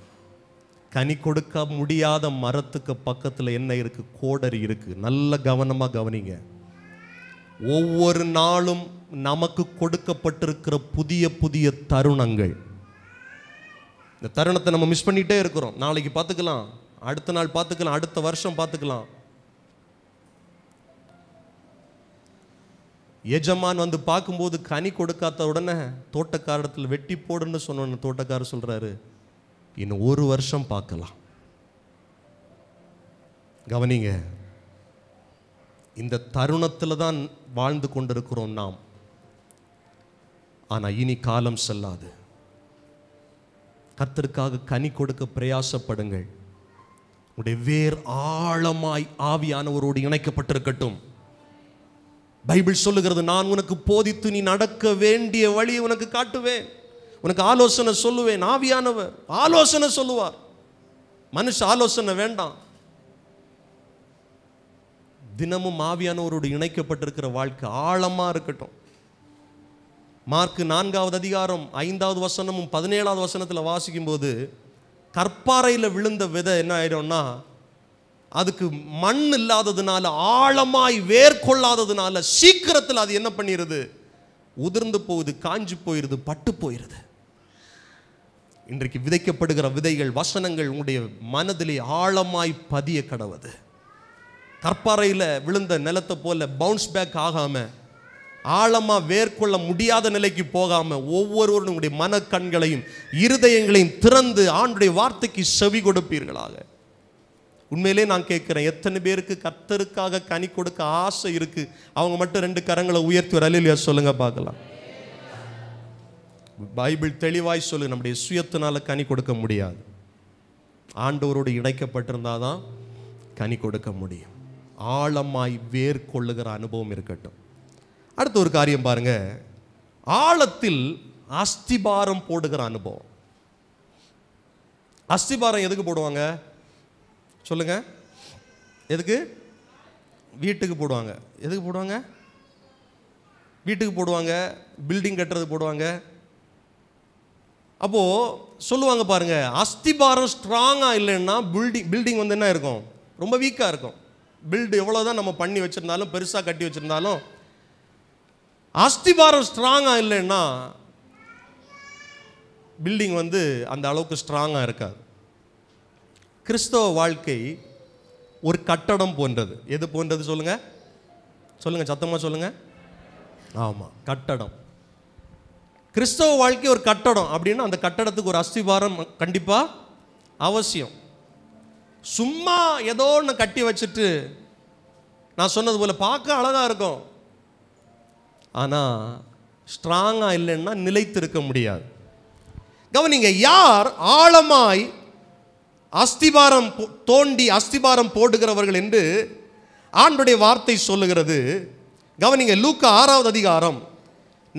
கனி கொடுக்க முடியாத மரத்துக்கு பக்கத்தில் என்ன இருக்குது கோடரி இருக்குது நல்ல கவனமாக கவனிங்க ஒவ்வொரு நாளும் நமக்கு கொடுக்கப்பட்டிருக்கிற புதிய புதிய தருணங்கள் இந்த தருணத்தை நம்ம மிஸ் பண்ணிகிட்டே இருக்கிறோம் நாளைக்கு பார்த்துக்கலாம் அடுத்த நாள் பார்த்துக்கலாம் அடுத்த வருஷம் பார்த்துக்கலாம் எஜமான் வந்து பார்க்கும்போது கனி கொடுக்காத உடனே தோட்டக்காரத்தில் வெட்டி போடுன்னு சொன்னோன்னு தோட்டக்காரர் சொல்கிறாரு இன்னும் ஒரு வருஷம் பார்க்கலாம் கவனிங்க இந்த தருணத்தில் தான் வாழ்ந்து கொண்டிருக்கிறோம் நாம் ஆனால் இனி காலம் செல்லாது கத்தருக்காக கனி கொடுக்க பிரயாசப்படுங்கள் உடைய வேர் ஆழமாய் ஆவியானவரோடு இணைக்கப்பட்டிருக்கட்டும் பைபிள் சொல்லுகிறது நான் உனக்கு போதித்து நீ நடக்க வேண்டிய வழியை உனக்கு காட்டுவேன் உனக்கு ஆலோசனை சொல்லுவேன் ஆவியானவர் ஆலோசனை சொல்லுவார் மனுஷ ஆலோசனை வேண்டாம் தினமும் ஆவியானவரோடு இணைக்கப்பட்டிருக்கிற வாழ்க்கை ஆழமாக இருக்கட்டும் மார்க்கு நான்காவது அதிகாரம் ஐந்தாவது வசனமும் பதினேழாவது வசனத்தில் வாசிக்கும்போது கற்பாறையில் விழுந்த விதை என்ன ஆயிடும்னா அதுக்கு மண் இல்லாததுனால ஆழமாய் வேர்கொள்ளாததுனால சீக்கிரத்தில் அது என்ன பண்ணிடுது உதிர்ந்து போகுது காஞ்சி போயிடுது பட்டு போயிடுது இன்றைக்கு விதைக்கப்படுகிற விதைகள் வசனங்கள் உங்களுடைய மனதிலே ஆழமாய் பதிய கடவுது கற்பாறையில் விழுந்த நிலத்தை போல பவுன்ஸ் பேக் ஆகாமல் ஆழமாக வேர்கொள்ள முடியாத நிலைக்கு போகாமல் ஒவ்வொருவருடைய மனக்கண்களையும் இருதயங்களையும் திறந்து ஆண்டுடைய வார்த்தைக்கு செவி கொடுப்பீர்களாக உண்மையிலே நான் கேட்குறேன் எத்தனை பேருக்கு கத்தருக்காக கனி கொடுக்க ஆசை இருக்குது அவங்க மட்டும் ரெண்டு கரங்களை உயர்த்தி வர அலிலியா சொல்லுங்கள் பார்க்கலாம் பைபிள் தெளிவாய் சொல்லு நம்முடைய சுயத்தினால் கனி கொடுக்க முடியாது ஆண்டவரோடு இணைக்கப்பட்டிருந்தால் தான் கனி கொடுக்க முடியும் ஆழமாய் வேர்கொள்ளுகிற அனுபவம் இருக்கட்டும் அடுத்த ஒரு காரியம் பாருங்க ஆழத்தில் அஸ்திபாரம் போடுகிற அனுபவம் அஸ்திபாரம் எதுக்கு போடுவாங்க சொல்லுங்க எதுக்கு வீட்டுக்கு போடுவாங்க எதுக்கு போடுவாங்க வீட்டுக்கு போடுவாங்க பில்டிங் கட்டுறது போடுவாங்க அப்போது சொல்லுவாங்க பாருங்கள் அஸ்திபாரம் ஸ்ட்ராங்காக இல்லைன்னா பில்டிங் பில்டிங் வந்து என்ன இருக்கும் ரொம்ப வீக்காக இருக்கும் பில்டு எவ்வளோ தான் நம்ம பண்ணி வச்சுருந்தாலும் பெருசாக கட்டி வச்சுருந்தாலும் அஸ்திபாரம் ஸ்ட்ராங்காக இல்லைன்னா பில்டிங் வந்து அந்த அளவுக்கு ஸ்ட்ராங்காக இருக்காது கிறிஸ்தவ வாழ்க்கை ஒரு கட்டடம் போன்றது எது போன்றது சொல்லுங்கள் சொல்லுங்கள் சத்தமாக சொல்லுங்கள் ஆமாம் கட்டடம் கிறிஸ்தவ வாழ்க்கை ஒரு கட்டடம் அப்படின்னா அந்த கட்டடத்துக்கு ஒரு அஸ்திபாரம் கண்டிப்பாக அவசியம் சும்மா ஏதோ ஒன்று கட்டி வச்சுட்டு நான் சொன்னது போல் பார்க்க அழகாக இருக்கும் ஆனால் ஸ்ட்ராங்காக இல்லைன்னா நிலைத்திருக்க முடியாது கவனிங்க யார் ஆழமாய் அஸ்திபாரம் தோண்டி அஸ்திபாரம் போடுகிறவர்கள் என்று ஆண்டுடைய வார்த்தை சொல்லுகிறது கவனிங்க லூக்க ஆறாவது அதிகாரம்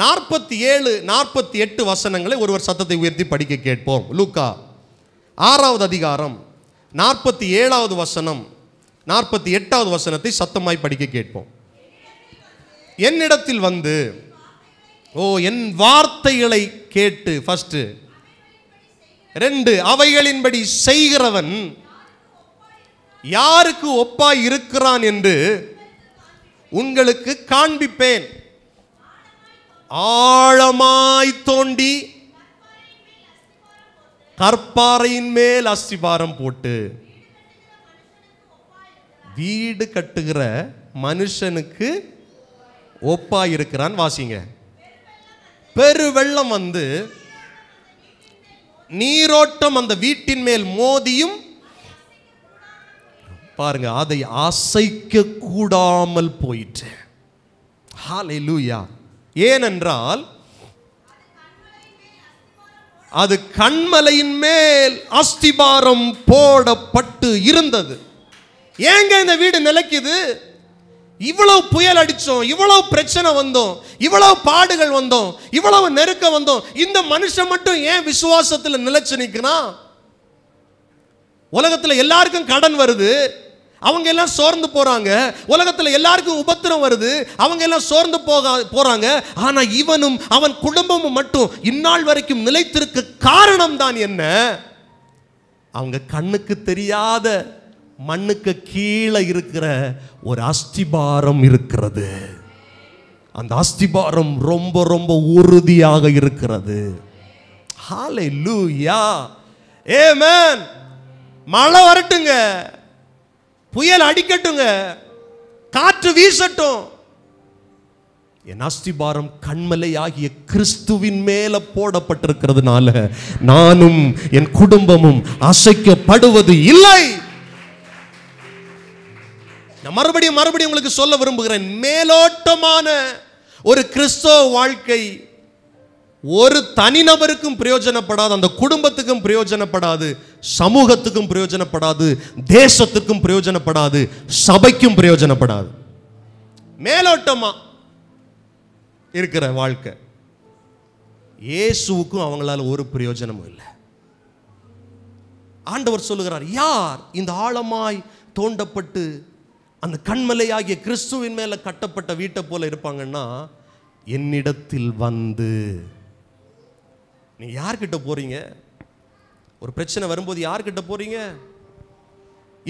நாற்பத்தி ஏழு நாற்பத்தி எட்டு வசனங்களை ஒருவர் சத்தத்தை உயர்த்தி படிக்க கேட்போம் லூக்கா ஆறாவது அதிகாரம் நாற்பத்தி ஏழாவது வசனம் நாற்பத்தி எட்டாவது வசனத்தை சத்தமாய் படிக்க கேட்போம் என்னிடத்தில் வந்து ஓ என் வார்த்தைகளை கேட்டு ஃபஸ்ட்டு ரெண்டு அவைகளின்படி செய்கிறவன் யாருக்கு ஒப்பாய் இருக்கிறான் என்று உங்களுக்கு காண்பிப்பேன் ஆழமாய் தோண்டி கற்பாறையின் மேல் அஸ்திபாரம் போட்டு வீடு கட்டுகிற மனுஷனுக்கு ஒப்பா இருக்கிறான் வாசிங்க பெரு வெள்ளம் வந்து நீரோட்டம் அந்த வீட்டின் மேல் மோதியும் பாருங்க அதை அசைக்க கூடாமல் போயிட்டு லூயா ஏனென்றால் அது கண்மலையின் மேல் அஸ்திபாரம் போடப்பட்டு இருந்தது ஏங்க இந்த வீடு நிலைக்குது இவ்வளவு புயல் அடித்தோம் இவ்வளவு பிரச்சனை வந்தோம் இவ்வளவு பாடுகள் வந்தோம் இவ்வளவு நெருக்க வந்தோம் இந்த மனுஷன் மட்டும் ஏன் விசுவாசத்தில் நிலைச்சு நிற்கிறான் உலகத்தில் எல்லாருக்கும் கடன் வருது அவங்க எல்லாம் சோர்ந்து போறாங்க உலகத்தில் எல்லாருக்கும் உபத்திரம் வருது அவங்க எல்லாம் சோர்ந்து போக போறாங்க ஆனால் இவனும் அவன் குடும்பமும் மட்டும் இந்நாள் வரைக்கும் நிலைத்திருக்க காரணம் தான் என்ன அவங்க கண்ணுக்கு தெரியாத மண்ணுக்கு கீழே இருக்கிற ஒரு அஸ்திபாரம் இருக்கிறது அந்த அஸ்திபாரம் ரொம்ப ரொம்ப உறுதியாக இருக்கிறது லூயா ஏ மேன் மழை வரட்டுங்க புயல் அடிக்கட்டுங்க காற்று வீசட்டும் என் அஸ்திபாரம் கண்மலை ஆகிய கிறிஸ்துவின் மேல போடப்பட்டிருக்கிறதுனால நானும் என் குடும்பமும் அசைக்கப்படுவது இல்லை நான் மறுபடியும் மறுபடியும் உங்களுக்கு சொல்ல விரும்புகிறேன் மேலோட்டமான ஒரு கிறிஸ்தவ வாழ்க்கை ஒரு தனிநபருக்கும் பிரயோஜனப்படாது அந்த குடும்பத்துக்கும் பிரயோஜனப்படாது சமூகத்துக்கும் பிரயோஜனப்படாது தேசத்துக்கும் பிரயோஜனப்படாது சபைக்கும் பிரயோஜனப்படாது மேலோட்டமா இருக்கிற வாழ்க்கை இயேசுவுக்கும் அவங்களால ஒரு பிரயோஜனமும் இல்லை ஆண்டவர் சொல்லுகிறார் யார் இந்த ஆழமாய் தோண்டப்பட்டு அந்த கண்மலையாகிய கிறிஸ்துவின் மேலே கட்டப்பட்ட வீட்டை போல இருப்பாங்கன்னா என்னிடத்தில் வந்து நீங்கள் யார்கிட்ட போகிறீங்க ஒரு பிரச்சனை வரும்போது யார்கிட்ட போகிறீங்க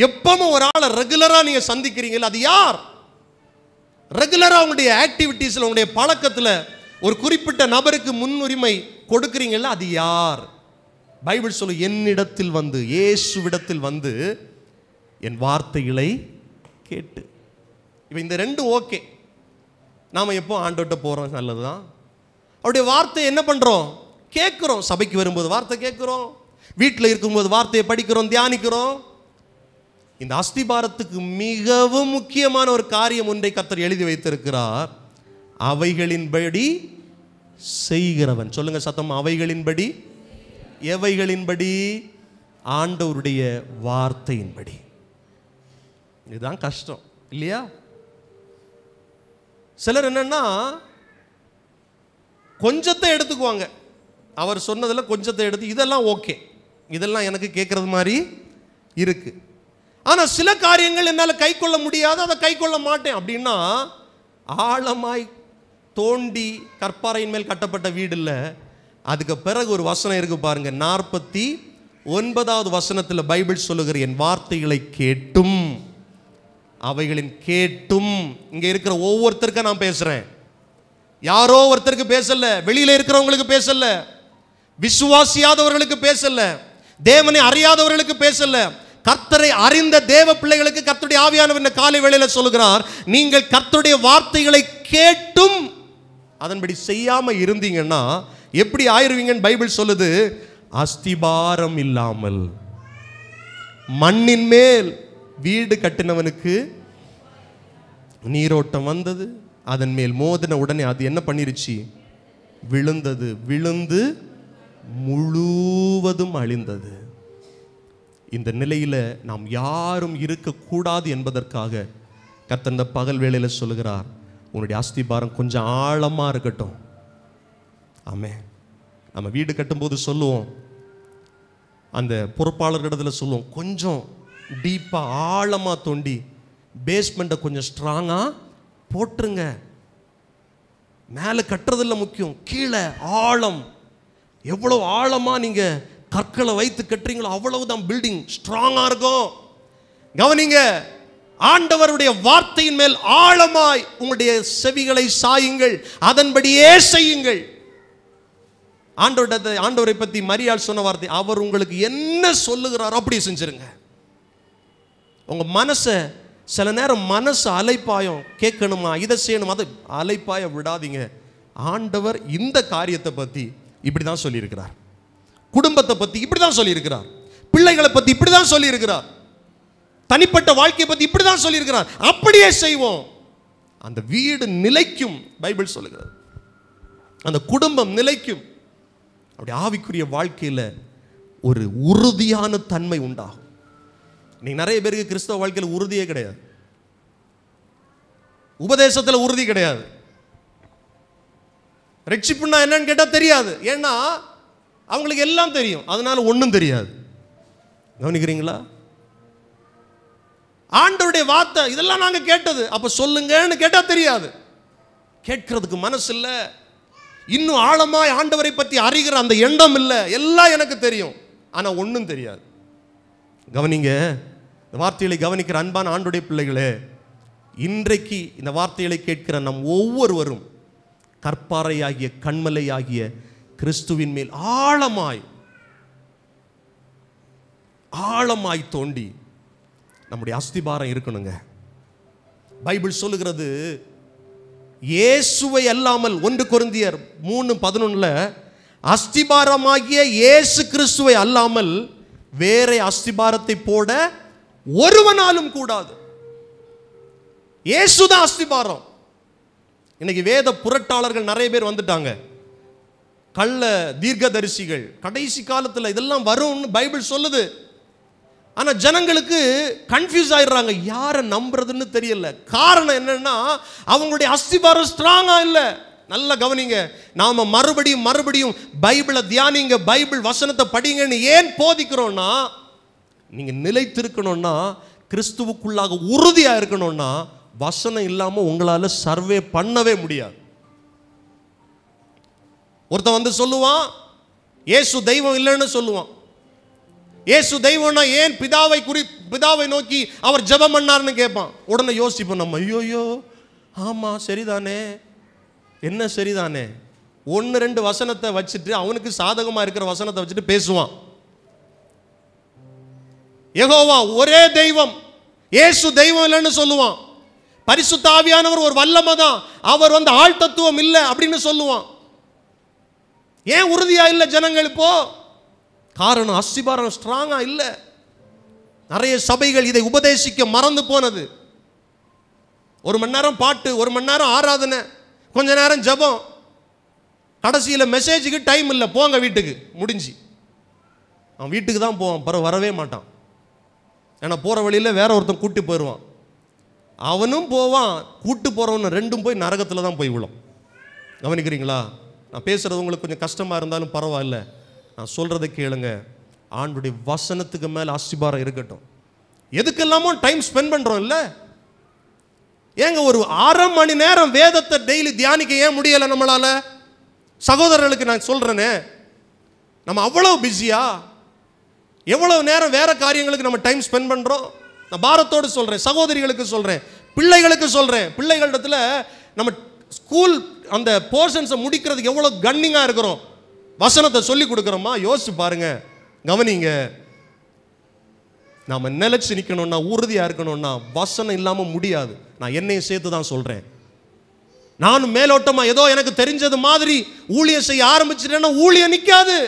எப்பவும் ஒரு ஆளை ரெகுலராக நீங்கள் சந்திக்கிறீங்களா அது யார் ரெகுலராக உங்களுடைய ஆக்டிவிட்டீஸில் உங்களுடைய பழக்கத்தில் ஒரு குறிப்பிட்ட நபருக்கு முன்னுரிமை கொடுக்குறீங்களா அது யார் பைபிள் சொல்லு என்னிடத்தில் வந்து இயேசுவிடத்தில் வந்து என் வார்த்தைகளை கேட்டு இப்போ இந்த ரெண்டு ஓகே நாம் எப்போ ஆண்டோட்ட போகிறோம் நல்லது தான் அவருடைய வார்த்தை என்ன பண்ணுறோம் கேட்குறோம் சபைக்கு வரும்போது வார்த்தை கேட்குறோம் வீட்டில் இருக்கும்போது வார்த்தையை படிக்கிறோம் தியானிக்கிறோம் இந்த அஸ்திபாரத்துக்கு மிகவும் முக்கியமான ஒரு காரியம் ஒன்றை கத்தர் எழுதி வைத்திருக்கிறார் அவைகளின்படி செய்கிறவன் சொல்லுங்கள் சத்தம் அவைகளின்படி எவைகளின்படி ஆண்டவருடைய வார்த்தையின்படி இதுதான் கஷ்டம் இல்லையா சிலர் என்னன்னா கொஞ்சத்தை எடுத்துக்குவாங்க அவர் சொன்னதில் கொஞ்சத்தை எடுத்து இதெல்லாம் ஓகே இதெல்லாம் எனக்கு கேட்குறது மாதிரி இருக்குது ஆனால் சில காரியங்கள் என்னால் கை கொள்ள முடியாது அதை கை கொள்ள மாட்டேன் அப்படின்னா ஆழமாய் தோண்டி கற்பாறையின் மேல் கட்டப்பட்ட வீடு இல்லை அதுக்கு பிறகு ஒரு வசனம் இருக்குது பாருங்கள் நாற்பத்தி ஒன்பதாவது வசனத்தில் பைபிள் சொல்லுகிற என் வார்த்தைகளை கேட்டும் அவைகளின் கேட்டும் இங்கே இருக்கிற ஒவ்வொருத்தருக்கும் நான் பேசுகிறேன் யாரோ ஒருத்தருக்கு பேசல வெளியில் இருக்கிறவங்களுக்கு பேசல விசுவாசியாதவர்களுக்கு பேசல தேவனை அறியாதவர்களுக்கு பேசல கர்த்தரை அறிந்த தேவ பிள்ளைகளுக்கு கர்த்துடைய ஆவியானவர் காலை வேளையில் சொல்கிறார் நீங்கள் கர்த்தருடைய வார்த்தைகளை கேட்டும் அதன்படி செய்யாமல் இருந்தீங்கன்னா எப்படி ஆயிருவீங்கன்னு பைபிள் சொல்லுது அஸ்திபாரம் இல்லாமல் மண்ணின் மேல் வீடு கட்டினவனுக்கு நீரோட்டம் வந்தது அதன் மேல் மோதின உடனே அது என்ன பண்ணிருச்சு விழுந்தது விழுந்து முழுவதும் அழிந்தது இந்த நிலையில் நாம் யாரும் இருக்கக்கூடாது என்பதற்காக கத்தந்த பகல் வேளையில் சொல்லுகிறார் உன்னுடைய அஸ்திபாரம் கொஞ்சம் ஆழமாக இருக்கட்டும் ஆமே நம்ம வீடு கட்டும்போது சொல்லுவோம் அந்த பொறுப்பாளர்களிடத்தில் சொல்லுவோம் கொஞ்சம் டீப்பாக ஆழமாக தோண்டி பேஸ்மெண்ட்டை கொஞ்சம் ஸ்ட்ராங்காக போட்டுருங்க மேலே கட்டுறதில்ல முக்கியம் கீழே ஆழம் எவ்வளோ ஆழமாக நீங்கள் கற்களை வைத்து கட்டுறீங்களோ அவ்வளவு தான் பில்டிங் ஸ்ட்ராங்காக இருக்கும் கவனிங்க ஆண்டவருடைய வார்த்தையின் மேல் ஆழமாய் உங்களுடைய செவிகளை சாயுங்கள் அதன்படியே செய்யுங்கள் ஆண்டவர்கிட்ட ஆண்டவரை பற்றி மரியாள் சொன்ன வார்த்தை அவர் உங்களுக்கு என்ன சொல்லுகிறாரோ அப்படி செஞ்சிருங்க உங்கள் மனசை சில நேரம் மனசு அலைப்பாயம் கேட்கணுமா இதை செய்யணுமா அதை அலைப்பாயம் விடாதீங்க ஆண்டவர் இந்த காரியத்தை பற்றி இப்படி தான் சொல்லியிருக்கிறார் குடும்பத்தை பற்றி இப்படி தான் சொல்லியிருக்கிறார் பிள்ளைகளை பற்றி இப்படி தான் சொல்லியிருக்கிறார் தனிப்பட்ட வாழ்க்கையை பற்றி இப்படி தான் சொல்லியிருக்கிறார் அப்படியே செய்வோம் அந்த வீடு நிலைக்கும் பைபிள் சொல்லுகிறது அந்த குடும்பம் நிலைக்கும் அப்படி ஆவிக்குரிய வாழ்க்கையில் ஒரு உறுதியான தன்மை உண்டாகும் இன்னைக்கு நிறைய பேருக்கு கிறிஸ்தவ வாழ்க்கையில் உறுதியே கிடையாது உபதேசத்தில் உறுதி கிடையாது ரட்சிப்புன்னா என்னன்னு கேட்டால் தெரியாது ஏன்னா அவங்களுக்கு எல்லாம் தெரியும் அதனால ஒன்றும் தெரியாது கவனிக்கிறீங்களா ஆண்டவருடைய வார்த்தை இதெல்லாம் நாங்கள் கேட்டது அப்போ சொல்லுங்கன்னு கேட்டால் தெரியாது கேட்கறதுக்கு மனசு இல்லை இன்னும் ஆழமாய் ஆண்டவரை பற்றி அறிகிற அந்த எண்ணம் இல்லை எல்லாம் எனக்கு தெரியும் ஆனால் ஒன்றும் தெரியாது கவனிங்க இந்த வார்த்தைகளை கவனிக்கிற அன்பான ஆண்டுடைய பிள்ளைகளே இன்றைக்கு இந்த வார்த்தைகளை கேட்கிற நம் ஒவ்வொருவரும் கற்பாறையாகிய கண்மலையாகிய கிறிஸ்துவின் மேல் ஆழமாய் ஆழமாய் தோண்டி நம்முடைய அஸ்திபாரம் இருக்கணுங்க பைபிள் சொல்லுகிறது இயேசுவை அல்லாமல் ஒன்று குருந்தியர் மூணு பதினொன்னில் அஸ்திபாரமாகிய இயேசு கிறிஸ்துவை அல்லாமல் வேறே அஸ்திபாரத்தை போட ஒருவனாலும் கூடாது இயேசுதான் அஸ்திபாரம் இன்னைக்கு வேத புரட்டாளர்கள் நிறைய பேர் வந்துட்டாங்க கள்ள தீர்க்கதரிசிகள் கடைசி காலத்தில் இதெல்லாம் வரும்னு பைபிள் சொல்லுது ஆனால் ஜனங்களுக்கு கன்ஃபியூஸ் ஆயிடுறாங்க யாரை நம்புறதுன்னு தெரியல காரணம் என்னன்னா அவங்களுடைய அஸ்திபாரம் ஸ்ட்ராங்காக இல்லை நல்லா கவனிங்க நாம் மறுபடியும் மறுபடியும் பைபிளை தியானிங்க பைபிள் வசனத்தை படிங்கன்னு ஏன் போதிக்கிறோன்னா நீங்கள் நிலைத்திருக்கணும்னா கிறிஸ்துவுக்குள்ளாக உறுதியாக இருக்கணும்னா வசனம் இல்லாமல் உங்களால் சர்வே பண்ணவே முடியாது ஒருத்தன் வந்து சொல்லுவான் ஏசு தெய்வம் இல்லைன்னு சொல்லுவான் ஏசு தெய்வம்னா ஏன் பிதாவை குறி பிதாவை நோக்கி அவர் ஜபம் பண்ணார்னு கேட்பான் உடனே யோசிப்போம் நம்ம ஐயோயோ ஆமாம் சரிதானே என்ன சரிதானே ஒன்று ரெண்டு வசனத்தை வச்சுட்டு அவனுக்கு சாதகமாக இருக்கிற வசனத்தை வச்சுட்டு பேசுவான் ஏகோவா ஒரே தெய்வம் ஏசு தெய்வம் இல்லைன்னு சொல்லுவான் பரிசு தாவியானவர் ஒரு வல்லமை தான் அவர் வந்து ஆள் தத்துவம் இல்லை அப்படின்னு சொல்லுவான் ஏன் உறுதியாக இல்லை ஜனங்கள் இப்போ காரணம் அஸ்திபாரம் ஸ்ட்ராங்காக இல்லை நிறைய சபைகள் இதை உபதேசிக்க மறந்து போனது ஒரு மணி நேரம் பாட்டு ஒரு மணி நேரம் ஆராதனை கொஞ்ச நேரம் ஜபம் கடைசியில் மெசேஜுக்கு டைம் இல்லை போங்க வீட்டுக்கு முடிஞ்சு அவன் வீட்டுக்கு தான் போவான் பிற வரவே மாட்டான் ஏன்னா போகிற வழியில் வேற ஒருத்தன் கூட்டி போயிடுவான் அவனும் போவான் கூட்டு போகிறவனு ரெண்டும் போய் நரகத்தில் தான் போய் விழும் கவனிக்கிறீங்களா நான் பேசுகிறது உங்களுக்கு கொஞ்சம் கஷ்டமாக இருந்தாலும் பரவாயில்ல நான் சொல்கிறத கேளுங்க ஆண்டுடைய வசனத்துக்கு மேலே அசிபாரம் இருக்கட்டும் எதுக்கெல்லாமோ டைம் ஸ்பெண்ட் பண்ணுறோம் இல்லை ஏங்க ஒரு அரை மணி நேரம் வேதத்தை டெய்லி தியானிக்க ஏன் முடியலை நம்மளால் சகோதரர்களுக்கு நான் சொல்கிறேனே நம்ம அவ்வளோ பிஸியா எவ்வளோ நேரம் வேறு காரியங்களுக்கு நம்ம டைம் ஸ்பெண்ட் பண்ணுறோம் நான் பாரத்தோடு சொல்கிறேன் சகோதரிகளுக்கு சொல்கிறேன் பிள்ளைகளுக்கு சொல்கிறேன் பிள்ளைகளிடத்தில் நம்ம ஸ்கூல் அந்த போர்ஷன்ஸை முடிக்கிறதுக்கு எவ்வளோ கன்னிங்காக இருக்கிறோம் வசனத்தை சொல்லி கொடுக்குறோமா யோசிச்சு பாருங்க கவனிங்க நாம் நிலச்சி நிற்கணும்னா உறுதியாக இருக்கணும்னா வசனம் இல்லாமல் முடியாது நான் என்னையும் சேர்த்து தான் சொல்கிறேன் நானும் மேலோட்டமாக ஏதோ எனக்கு தெரிஞ்சது மாதிரி ஊழியம் செய்ய ஆரம்பிச்சிட்டேன்னா ஊழியம் நிற்காது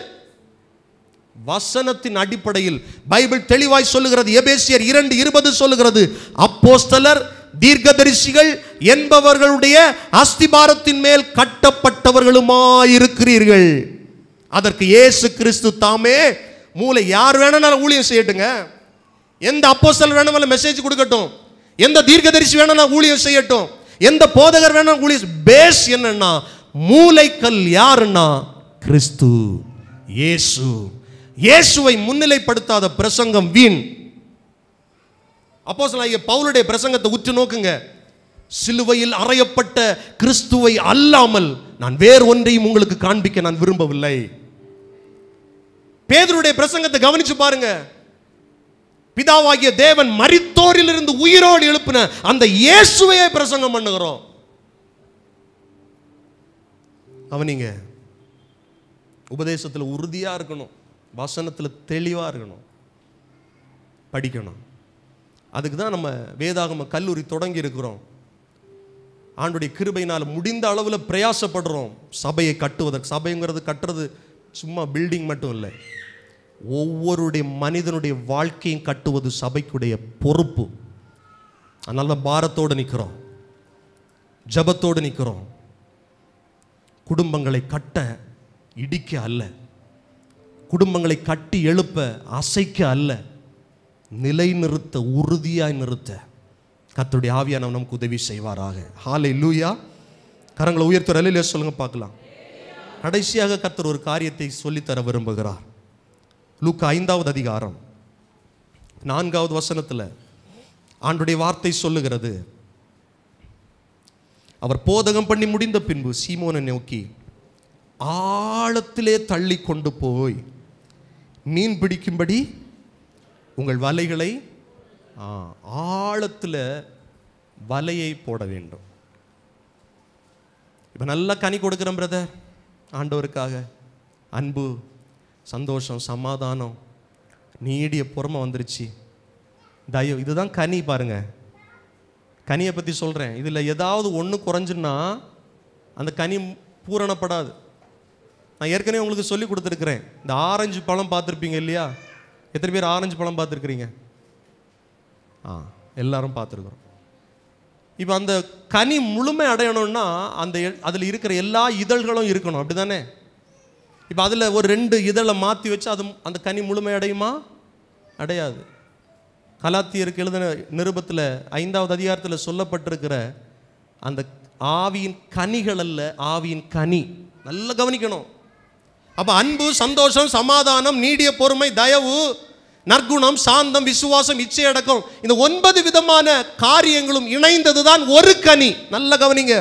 வசனத்தின் அடிப்படையில் பைபிள் தெளிவாய் சொல்லுகிறது எபேசியர் இரண்டு இருபது சொல்லுகிறது அப்போஸ்தலர் தீர்க்கதரிசிகள் என்பவர்களுடைய அஸ்திபாரத்தின் மேல் கட்டப்பட்டவர்களுமாயிருக்கிறீர்கள் அதற்கு இயேசு கிறிஸ்து தாமே மூளை யார் வேணாலும் ஊழியம் செய்யட்டுங்க எந்த அப்போஸ்தலர் வேணும் மெசேஜ் கொடுக்கட்டும் எந்த தீர்க்கதரிசி வேணா நான் ஊழியம் செய்யட்டும் எந்த போதகர் வேணா ஊழியம் பேஸ் என்னன்னா மூளைக்கல் யாருன்னா கிறிஸ்து இயேசு இயேசுவை முன்னிலைப்படுத்தாத பிரசங்கம் வீண் அப்போ சொல்ல பவுலுடைய பிரசங்கத்தை உற்று நோக்குங்க சிலுவையில் அறையப்பட்ட கிறிஸ்துவை அல்லாமல் நான் வேறு ஒன்றையும் உங்களுக்கு காண்பிக்க நான் விரும்பவில்லை பேதருடைய பிரசங்கத்தை கவனிச்சு பாருங்க பிதாவாகிய தேவன் மரித்தோரிலிருந்து உயிரோடு எழுப்பின அந்த இயேசுவையை பிரசங்கம் பண்ணுகிறோம் அவனிங்க உபதேசத்தில் உறுதியாக இருக்கணும் வசனத்தில் தெளிவாக இருக்கணும் படிக்கணும் அதுக்கு தான் நம்ம வேதாகம கல்லூரி தொடங்கி இருக்கிறோம் ஆண்டுடைய கிருபையினால் முடிந்த அளவில் பிரயாசப்படுறோம் சபையை கட்டுவதற்கு சபைங்கிறது கட்டுறது சும்மா பில்டிங் மட்டும் இல்லை ஒவ்வொருடைய மனிதனுடைய வாழ்க்கையும் கட்டுவது சபைக்குடைய பொறுப்பு அதனால தான் பாரத்தோடு நிற்கிறோம் ஜபத்தோடு நிற்கிறோம் குடும்பங்களை கட்ட இடிக்க அல்ல குடும்பங்களை கட்டி எழுப்ப அசைக்க அல்ல நிலை நிறுத்த உறுதியாய் நிறுத்த கத்தருடைய ஆவியான நமக்கு உதவி செய்வாராக ஹாலை லூயா கரங்களை உயர்த்துற சொல்லுங்க பார்க்கலாம் கடைசியாக கத்தர் ஒரு காரியத்தை சொல்லித்தர விரும்புகிறார் லூக்கு ஐந்தாவது அதிகாரம் நான்காவது வசனத்தில் ஆண்டுடைய வார்த்தை சொல்லுகிறது அவர் போதகம் பண்ணி முடிந்த பின்பு சீமோனை நோக்கி ஆழத்திலே தள்ளி கொண்டு போய் மீன் பிடிக்கும்படி உங்கள் வலைகளை ஆழத்தில் வலையை போட வேண்டும் இப்போ நல்லா கனி கொடுக்குறேன் பிரதர் ஆண்டவருக்காக அன்பு சந்தோஷம் சமாதானம் நீடிய பொறுமை வந்துருச்சு தயவு இதுதான் கனி பாருங்க கனியை பற்றி சொல்கிறேன் இதில் ஏதாவது ஒன்று குறைஞ்சுன்னா அந்த கனி பூரணப்படாது நான் ஏற்கனவே உங்களுக்கு சொல்லி கொடுத்துருக்குறேன் இந்த ஆரஞ்சு பழம் பார்த்துருப்பீங்க இல்லையா எத்தனை பேர் ஆரஞ்சு பழம் பார்த்துருக்குறீங்க ஆ எல்லாரும் பார்த்துருக்குறோம் இப்போ அந்த கனி முழுமை அடையணும்னா அந்த அதில் இருக்கிற எல்லா இதழ்களும் இருக்கணும் அப்படி தானே இப்போ அதில் ஒரு ரெண்டு இதழை மாற்றி வச்சு அது அந்த கனி முழுமையடையுமா அடையாது கலாத்தியருக்கு எழுதின நிருபத்தில் ஐந்தாவது அதிகாரத்தில் சொல்லப்பட்டிருக்கிற அந்த ஆவியின் கனிகள் அல்ல ஆவியின் கனி நல்லா கவனிக்கணும் அப்போ அன்பு சந்தோஷம் சமாதானம் நீடிய பொறுமை தயவு நற்குணம் சாந்தம் விசுவாசம் இச்சையடக்கம் இந்த ஒன்பது விதமான காரியங்களும் இணைந்தது தான் ஒரு கனி நல்ல கவனிங்க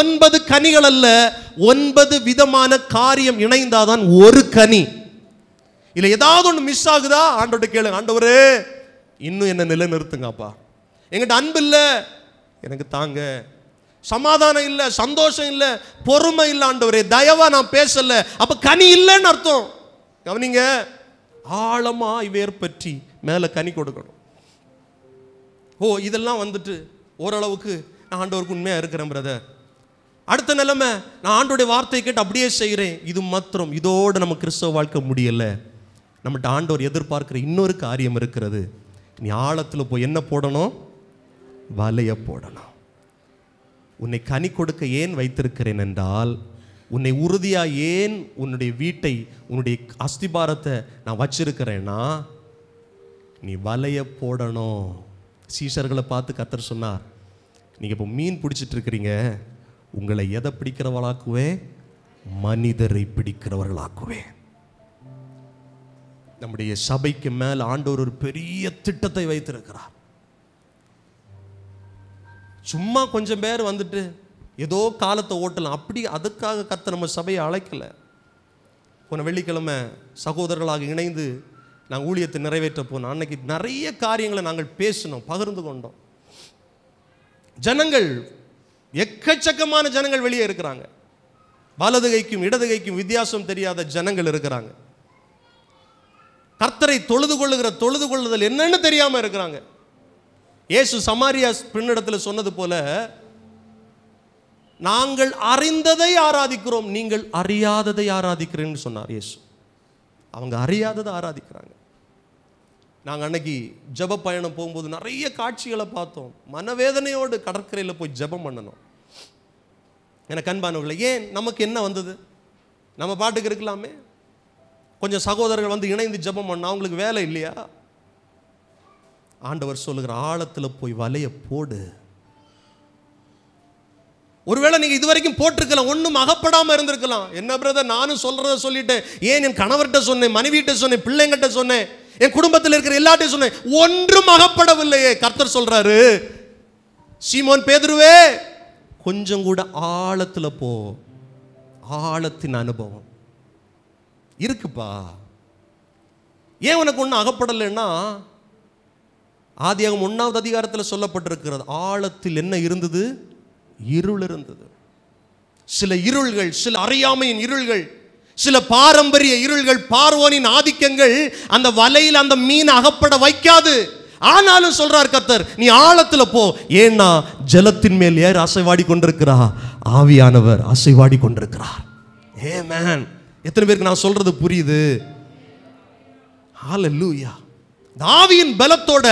ஒன்பது கனிகள் அல்ல ஒன்பது விதமான காரியம் இணைந்தாதான் ஒரு கனி இல்லை ஏதாவது ஒன்று மிஸ் ஆகுதா ஆண்டோட கேளுங்க ஆண்டவரே இன்னும் என்ன நிலை நிறுத்துங்கப்பா எங்கிட்ட அன்பு இல்லை எனக்கு தாங்க சமாதானம் இல்லை சந்தோஷம் இல்லை பொறுமை இல்லை ஆண்டவரே தயவா நான் பேசலை அப்போ கனி இல்லைன்னு அர்த்தம் கவனிங்க ஆழமாக பற்றி மேலே கனி கொடுக்கணும் ஓ இதெல்லாம் வந்துட்டு ஓரளவுக்கு நான் ஆண்டவருக்கு உண்மையாக இருக்கிறேன் பிரதர் அடுத்த நிலைமை நான் ஆண்டோடைய வார்த்தை கேட்டு அப்படியே செய்கிறேன் இது மாத்திரம் இதோடு நம்ம கிறிஸ்தவ வாழ்க்கை முடியலை நம்மகிட்ட ஆண்டவர் எதிர்பார்க்குற இன்னொரு காரியம் இருக்கிறது நீ ஆழத்தில் போய் என்ன போடணும் வலைய போடணும் உன்னை கனி கொடுக்க ஏன் வைத்திருக்கிறேன் என்றால் உன்னை உறுதியாக ஏன் உன்னுடைய வீட்டை உன்னுடைய அஸ்திபாரத்தை நான் வச்சிருக்கிறேன்னா நீ வலைய போடணும் சீசர்களை பார்த்து கத்தர் சொன்னார் நீங்கள் இப்போ மீன் பிடிச்சிட்டு இருக்கிறீங்க உங்களை எதை பிடிக்கிறவளாக்குவேன் மனிதரை பிடிக்கிறவர்களாக்குவேன் நம்முடைய சபைக்கு மேல் ஆண்டவர் ஒரு பெரிய திட்டத்தை வைத்திருக்கிறார் சும்மா கொஞ்சம் பேர் வந்துட்டு ஏதோ காலத்தை ஓட்டலாம் அப்படி அதுக்காக கத்த நம்ம சபையை அழைக்கலை போன வெள்ளிக்கிழமை சகோதரர்களாக இணைந்து நாங்கள் ஊழியத்தை நிறைவேற்ற போனோம் அன்னைக்கு நிறைய காரியங்களை நாங்கள் பேசினோம் பகிர்ந்து கொண்டோம் ஜனங்கள் எக்கச்சக்கமான ஜனங்கள் வெளியே இருக்கிறாங்க வலதுகைக்கும் இடதுகைக்கும் வித்தியாசம் தெரியாத ஜனங்கள் இருக்கிறாங்க கர்த்தரை தொழுது கொள்ளுகிற தொழுது கொள்ளுதல் என்னன்னு தெரியாமல் இருக்கிறாங்க ஏசு சமாரியா பின்னிடத்தில் சொன்னது போல நாங்கள் அறிந்ததை ஆராதிக்கிறோம் நீங்கள் அறியாததை ஆராதிக்கிறேன்னு சொன்னார் இயேசு அவங்க அறியாததை ஆராதிக்கிறாங்க நாங்கள் அன்னைக்கு ஜப பயணம் போகும்போது நிறைய காட்சிகளை பார்த்தோம் மனவேதனையோடு கடற்கரையில் போய் ஜபம் பண்ணணும் எனக்கு அன்பானவர்களை ஏன் நமக்கு என்ன வந்தது நம்ம பாட்டுக்கு இருக்கலாமே கொஞ்சம் சகோதரர்கள் வந்து இணைந்து ஜபம் பண்ண அவங்களுக்கு வேலை இல்லையா ஆண்டவர் சொல்லுகிற ஆழத்தில் போய் வலையை போடு ஒருவேளை நீங்கள் இது வரைக்கும் போட்டிருக்கலாம் ஒன்றும் அகப்படாமல் இருந்திருக்கலாம் என்ன பிரதர் நானும் சொல்கிறத சொல்லிட்டேன் ஏன் என் கணவர்கிட்ட சொன்னேன் மனைவிட்ட சொன்னேன் பிள்ளைங்கிட்ட சொன்னேன் என் குடும்பத்தில் இருக்கிற எல்லாத்தையும் சொன்னேன் ஒன்றும் அகப்படவில்லையே கர்த்தர் சொல்கிறாரு சீமோன் பேதுருவே கொஞ்சம் கூட ஆழத்தில் போ ஆழத்தின் அனுபவம் இருக்குப்பா ஏன் உனக்கு ஒன்றும் அகப்படலைன்னா ஆதியாகம் ஒன்றாவது அதிகாரத்தில் சொல்லப்பட்டிருக்கிறது ஆழத்தில் என்ன இருந்தது இருள் இருந்தது சில இருள்கள் சில அறியாமையின் இருள்கள் சில பாரம்பரிய இருள்கள் பார்வோனின் ஆதிக்கங்கள் அந்த வலையில் அந்த மீன் அகப்பட வைக்காது ஆனாலும் சொல்றார் கத்தர் நீ ஆழத்துல போ ஏன்னா ஜலத்தின் மேல் ஏர் அசைவாடி கொண்டிருக்கிறா ஆவியானவர் அசைவாடி கொண்டிருக்கிறார் ஏ மேன் எத்தனை பேருக்கு நான் சொல்றது புரியுது ஆல லூயா ஆவியின் பலத்தோட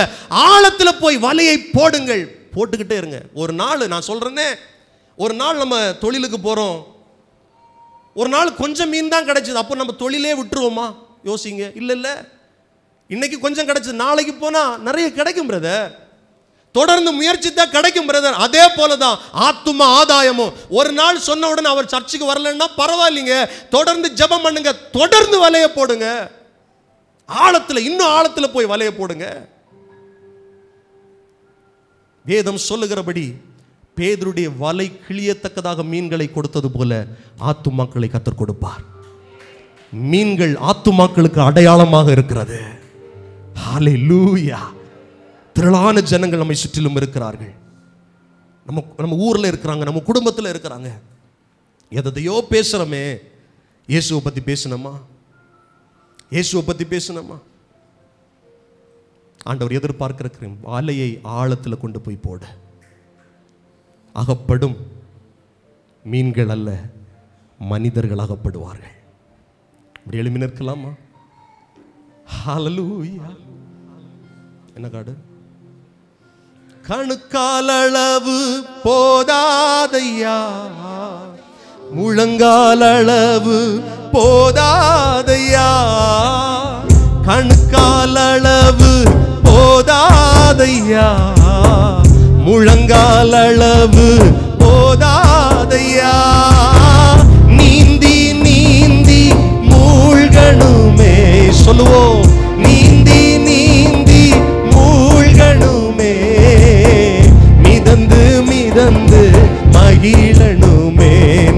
ஆழத்துல போய் வலையை போடுங்கள் போட்டுக்கிட்டே இருங்க ஒரு நாள் நான் சொல்கிறேன்னே ஒரு நாள் நம்ம தொழிலுக்கு போகிறோம் ஒரு நாள் கொஞ்சம் மீன் தான் கிடச்சிது அப்போ நம்ம தொழிலே விட்டுருவோமா யோசிங்க இல்லை இல்லை இன்றைக்கி கொஞ்சம் கிடச்சிது நாளைக்கு போனால் நிறைய கிடைக்கும் பிரதர் தொடர்ந்து முயற்சி தான் கிடைக்கும் பிரதர் அதே போல தான் ஆத்தும ஆதாயமும் ஒரு நாள் சொன்ன உடனே அவர் சர்ச்சுக்கு வரலன்னா பரவாயில்லைங்க தொடர்ந்து ஜபம் பண்ணுங்க தொடர்ந்து வலைய போடுங்க ஆழத்தில் இன்னும் ஆழத்தில் போய் வலைய போடுங்க வேதம் சொல்லுகிறபடி பேதருடைய வலை கிழியத்தக்கதாக மீன்களை கொடுத்தது போல ஆத்துமாக்களை கற்றுக் கொடுப்பார் மீன்கள் ஆத்துமாக்களுக்கு அடையாளமாக இருக்கிறது லூயா திரளான ஜனங்கள் நம்மை சுற்றிலும் இருக்கிறார்கள் நம்ம நம்ம ஊரில் இருக்கிறாங்க நம்ம குடும்பத்தில் இருக்கிறாங்க எதையோ பேசுகிறோமே இயேசுவை பற்றி பேசணுமா இயேசுவை பற்றி பேசணுமா ஆண்டவர் எதிர்பார்க்கிற வாலையை ஆழத்தில் கொண்டு போய் போடு அகப்படும் மீன்கள் அல்ல மனிதர்கள் அகப்படுவார்கள் இப்படி எழுமி நிற்கலாமா என்ன காடு கணுக்காலளவு போதாதையா முழங்காலளவு போதாதையா கணுக்காலளவு போதாதையா முழங்கால் அளவு போதாதையா நீந்தி நீந்தி மூழ்கணுமே சொல்லுவோம் நீந்தி நீந்தி மூழ்கணுமே மிதந்து மிதந்து மகிழணுமே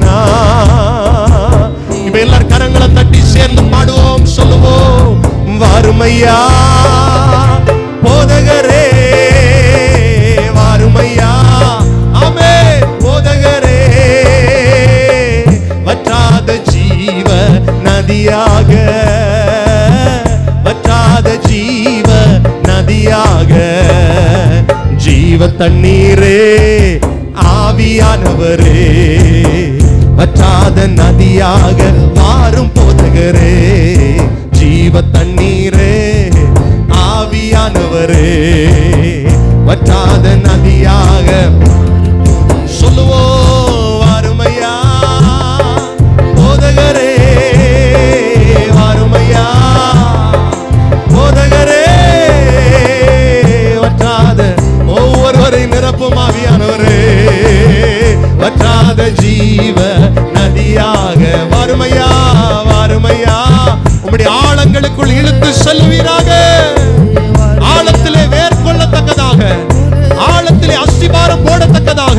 நான் இப்ப எல்லாரும் கரங்களை தட்டி சேர்ந்து பாடுவோம் சொல்லுவோம் வறுமையா நதியாக வற்றாத ஜீவ நதியாக ஜீவ தண்ணீரே ஆவியானவரே வற்றாத நதியாக மாறும் போதகரே ஜீவ தண்ணீரே ஆவியானவரே வற்றாத நதியாக சொல்லுவோம் ஜீவ நதியாக வறுமையா வறுமையா உம்முடைய ஆழங்களுக்குள் இழுத்து செல்வீராக ஆழத்திலே மேற்கொள்ளத்தக்கதாக ஆழத்திலே அஸ்திபாரம் போடத்தக்கதாக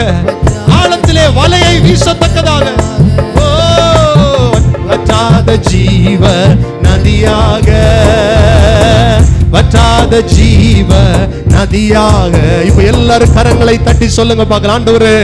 ஆழத்திலே வலையை வீசத்தக்கதாக வற்றாத ஜீவ நதியாக வற்றாத ஜீவ நதியாக இப்ப எல்லாரும் கரங்களை தட்டி சொல்லுங்க பார்க்கலாம் ஆண்டவரு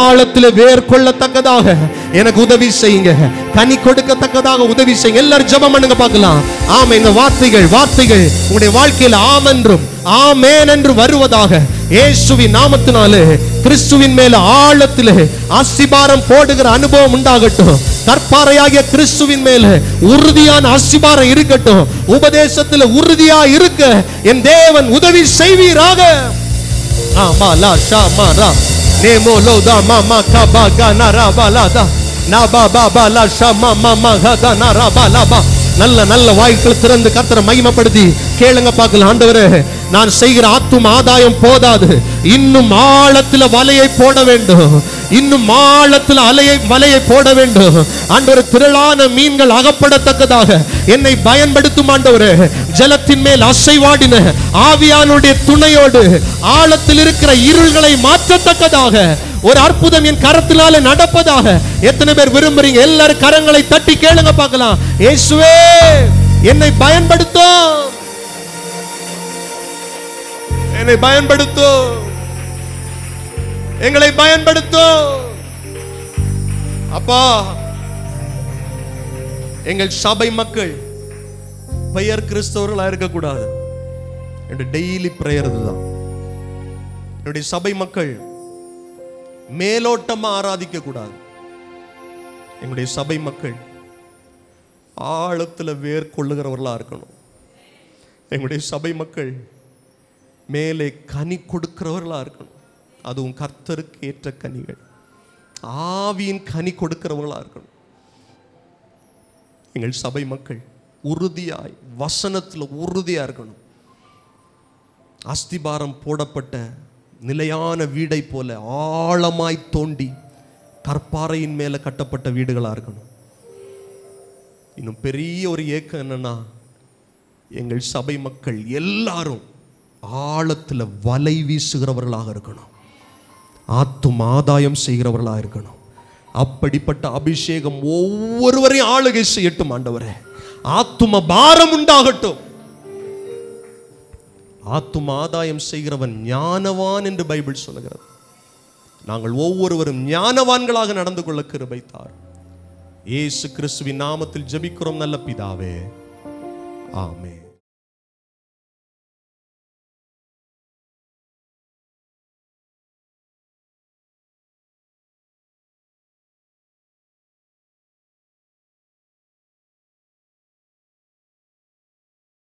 ஆழத்தில் வேர் கொள்ளத்தக்கதாக எனக்கு உதவி செய்யுங்க கனி கொடுக்கத்தக்கதாக உதவி செய்யுங்க எல்லாரும் ஜபம் பண்ணுங்க பார்க்கலாம் ஆமா இந்த வார்த்தைகள் வார்த்தைகள் உங்களுடைய வாழ்க்கையில் ஆமென்றும் ஆமேன் என்று வருவதாக இயேசுவின் நாமத்தினாலே கிறிஸ்துவின் மேல ஆழத்திலே அசிபாரம் போடுகிற அனுபவம் உண்டாகட்டும் கற்பாறையாகிய கிறிஸ்துவின் மேல உறுதியான அசிபாரம் இருக்கட்டும் உபதேசத்தில் உறுதியா இருக்க என் தேவன் உதவி செய்வீராக ஆமா லா ஷா மா ரா Nemo loda mama kabaga narabalada நாபா பாபா லா ஷமா மாமா ஹதா நாராபா லாபா நல்ல நல்ல வாய்க்கள் திறந்து கர்த்தரை மகிமைப்படுத்தி கேளுங்க பார்க்கலாம் ஆண்டவரே நான் செய்கிற ஆத்தும் ஆதாயம் போதாது இன்னும் ஆழத்துல வலையை போட வேண்டும் இன்னும் ஆழத்தில் அலையை வலையை போட வேண்டும் ஆண்டவர் திரளான மீன்கள் அகப்படத்தக்கதாக என்னை பயன்படுத்தும் ஆண்டவர் ஜலத்தின் மேல் அசைவாடின ஆவியானுடைய துணையோடு ஆழத்தில் இருக்கிற இருள்களை மாற்றத்தக்கதாக ஒரு அற்புதம் என் கரத்தினால நடப்பதாக எத்தனை பேர் விரும்புறீங்க எல்லாரும் கரங்களை தட்டி கேளுங்க பார்க்கலாம் இயேசுவே என்னை பயன்படுத்தும் என்னை பயன்படுத்தும் எங்களை பயன்படுத்தும் அப்பா எங்கள் சபை மக்கள் பெயர் கிறிஸ்தவர்களா இருக்கக்கூடாது என்னுடைய டெய்லி பிரேயர் இதுதான் என்னுடைய சபை மக்கள் மேலோட்டமாக ஆராதிக்க கூடாது எங்களுடைய சபை மக்கள் ஆழத்தில் வேர்கொள்ளுகிறவர்களாக இருக்கணும் எங்களுடைய சபை மக்கள் மேலே கனி கொடுக்கிறவர்களாக இருக்கணும் அதுவும் கர்த்தருக்கு ஏற்ற கனிகள் ஆவியின் கனி கொடுக்கிறவங்களாக இருக்கணும் எங்கள் சபை மக்கள் உறுதியாய் வசனத்தில் உறுதியாக இருக்கணும் அஸ்திபாரம் போடப்பட்ட நிலையான வீடை போல ஆழமாய் தோண்டி கற்பாறையின் மேலே கட்டப்பட்ட வீடுகளாக இருக்கணும் இன்னும் பெரிய ஒரு ஏக்கம் என்னன்னா எங்கள் சபை மக்கள் எல்லாரும் ஆழத்தில் வலை வீசுகிறவர்களாக இருக்கணும் ஆத்தும் ஆதாயம் செய்கிறவர்களாக இருக்கணும் அப்படிப்பட்ட அபிஷேகம் ஒவ்வொருவரையும் ஆளுகை செய்யட்டும் ஆண்டவரே ஆத்தும பாரம் உண்டாகட்டும் ஆத்தும ஆதாயம் செய்கிறவன் ஞானவான் என்று பைபிள் சொல்லுகிறது நாங்கள் ஒவ்வொருவரும் ஞானவான்களாக நடந்து கொள்ள கிருபைத்தார் இயேசு கிறிஸ்துவின் நாமத்தில் ஜபிக்கிறோம் நல்ல பிதாவே ஆமே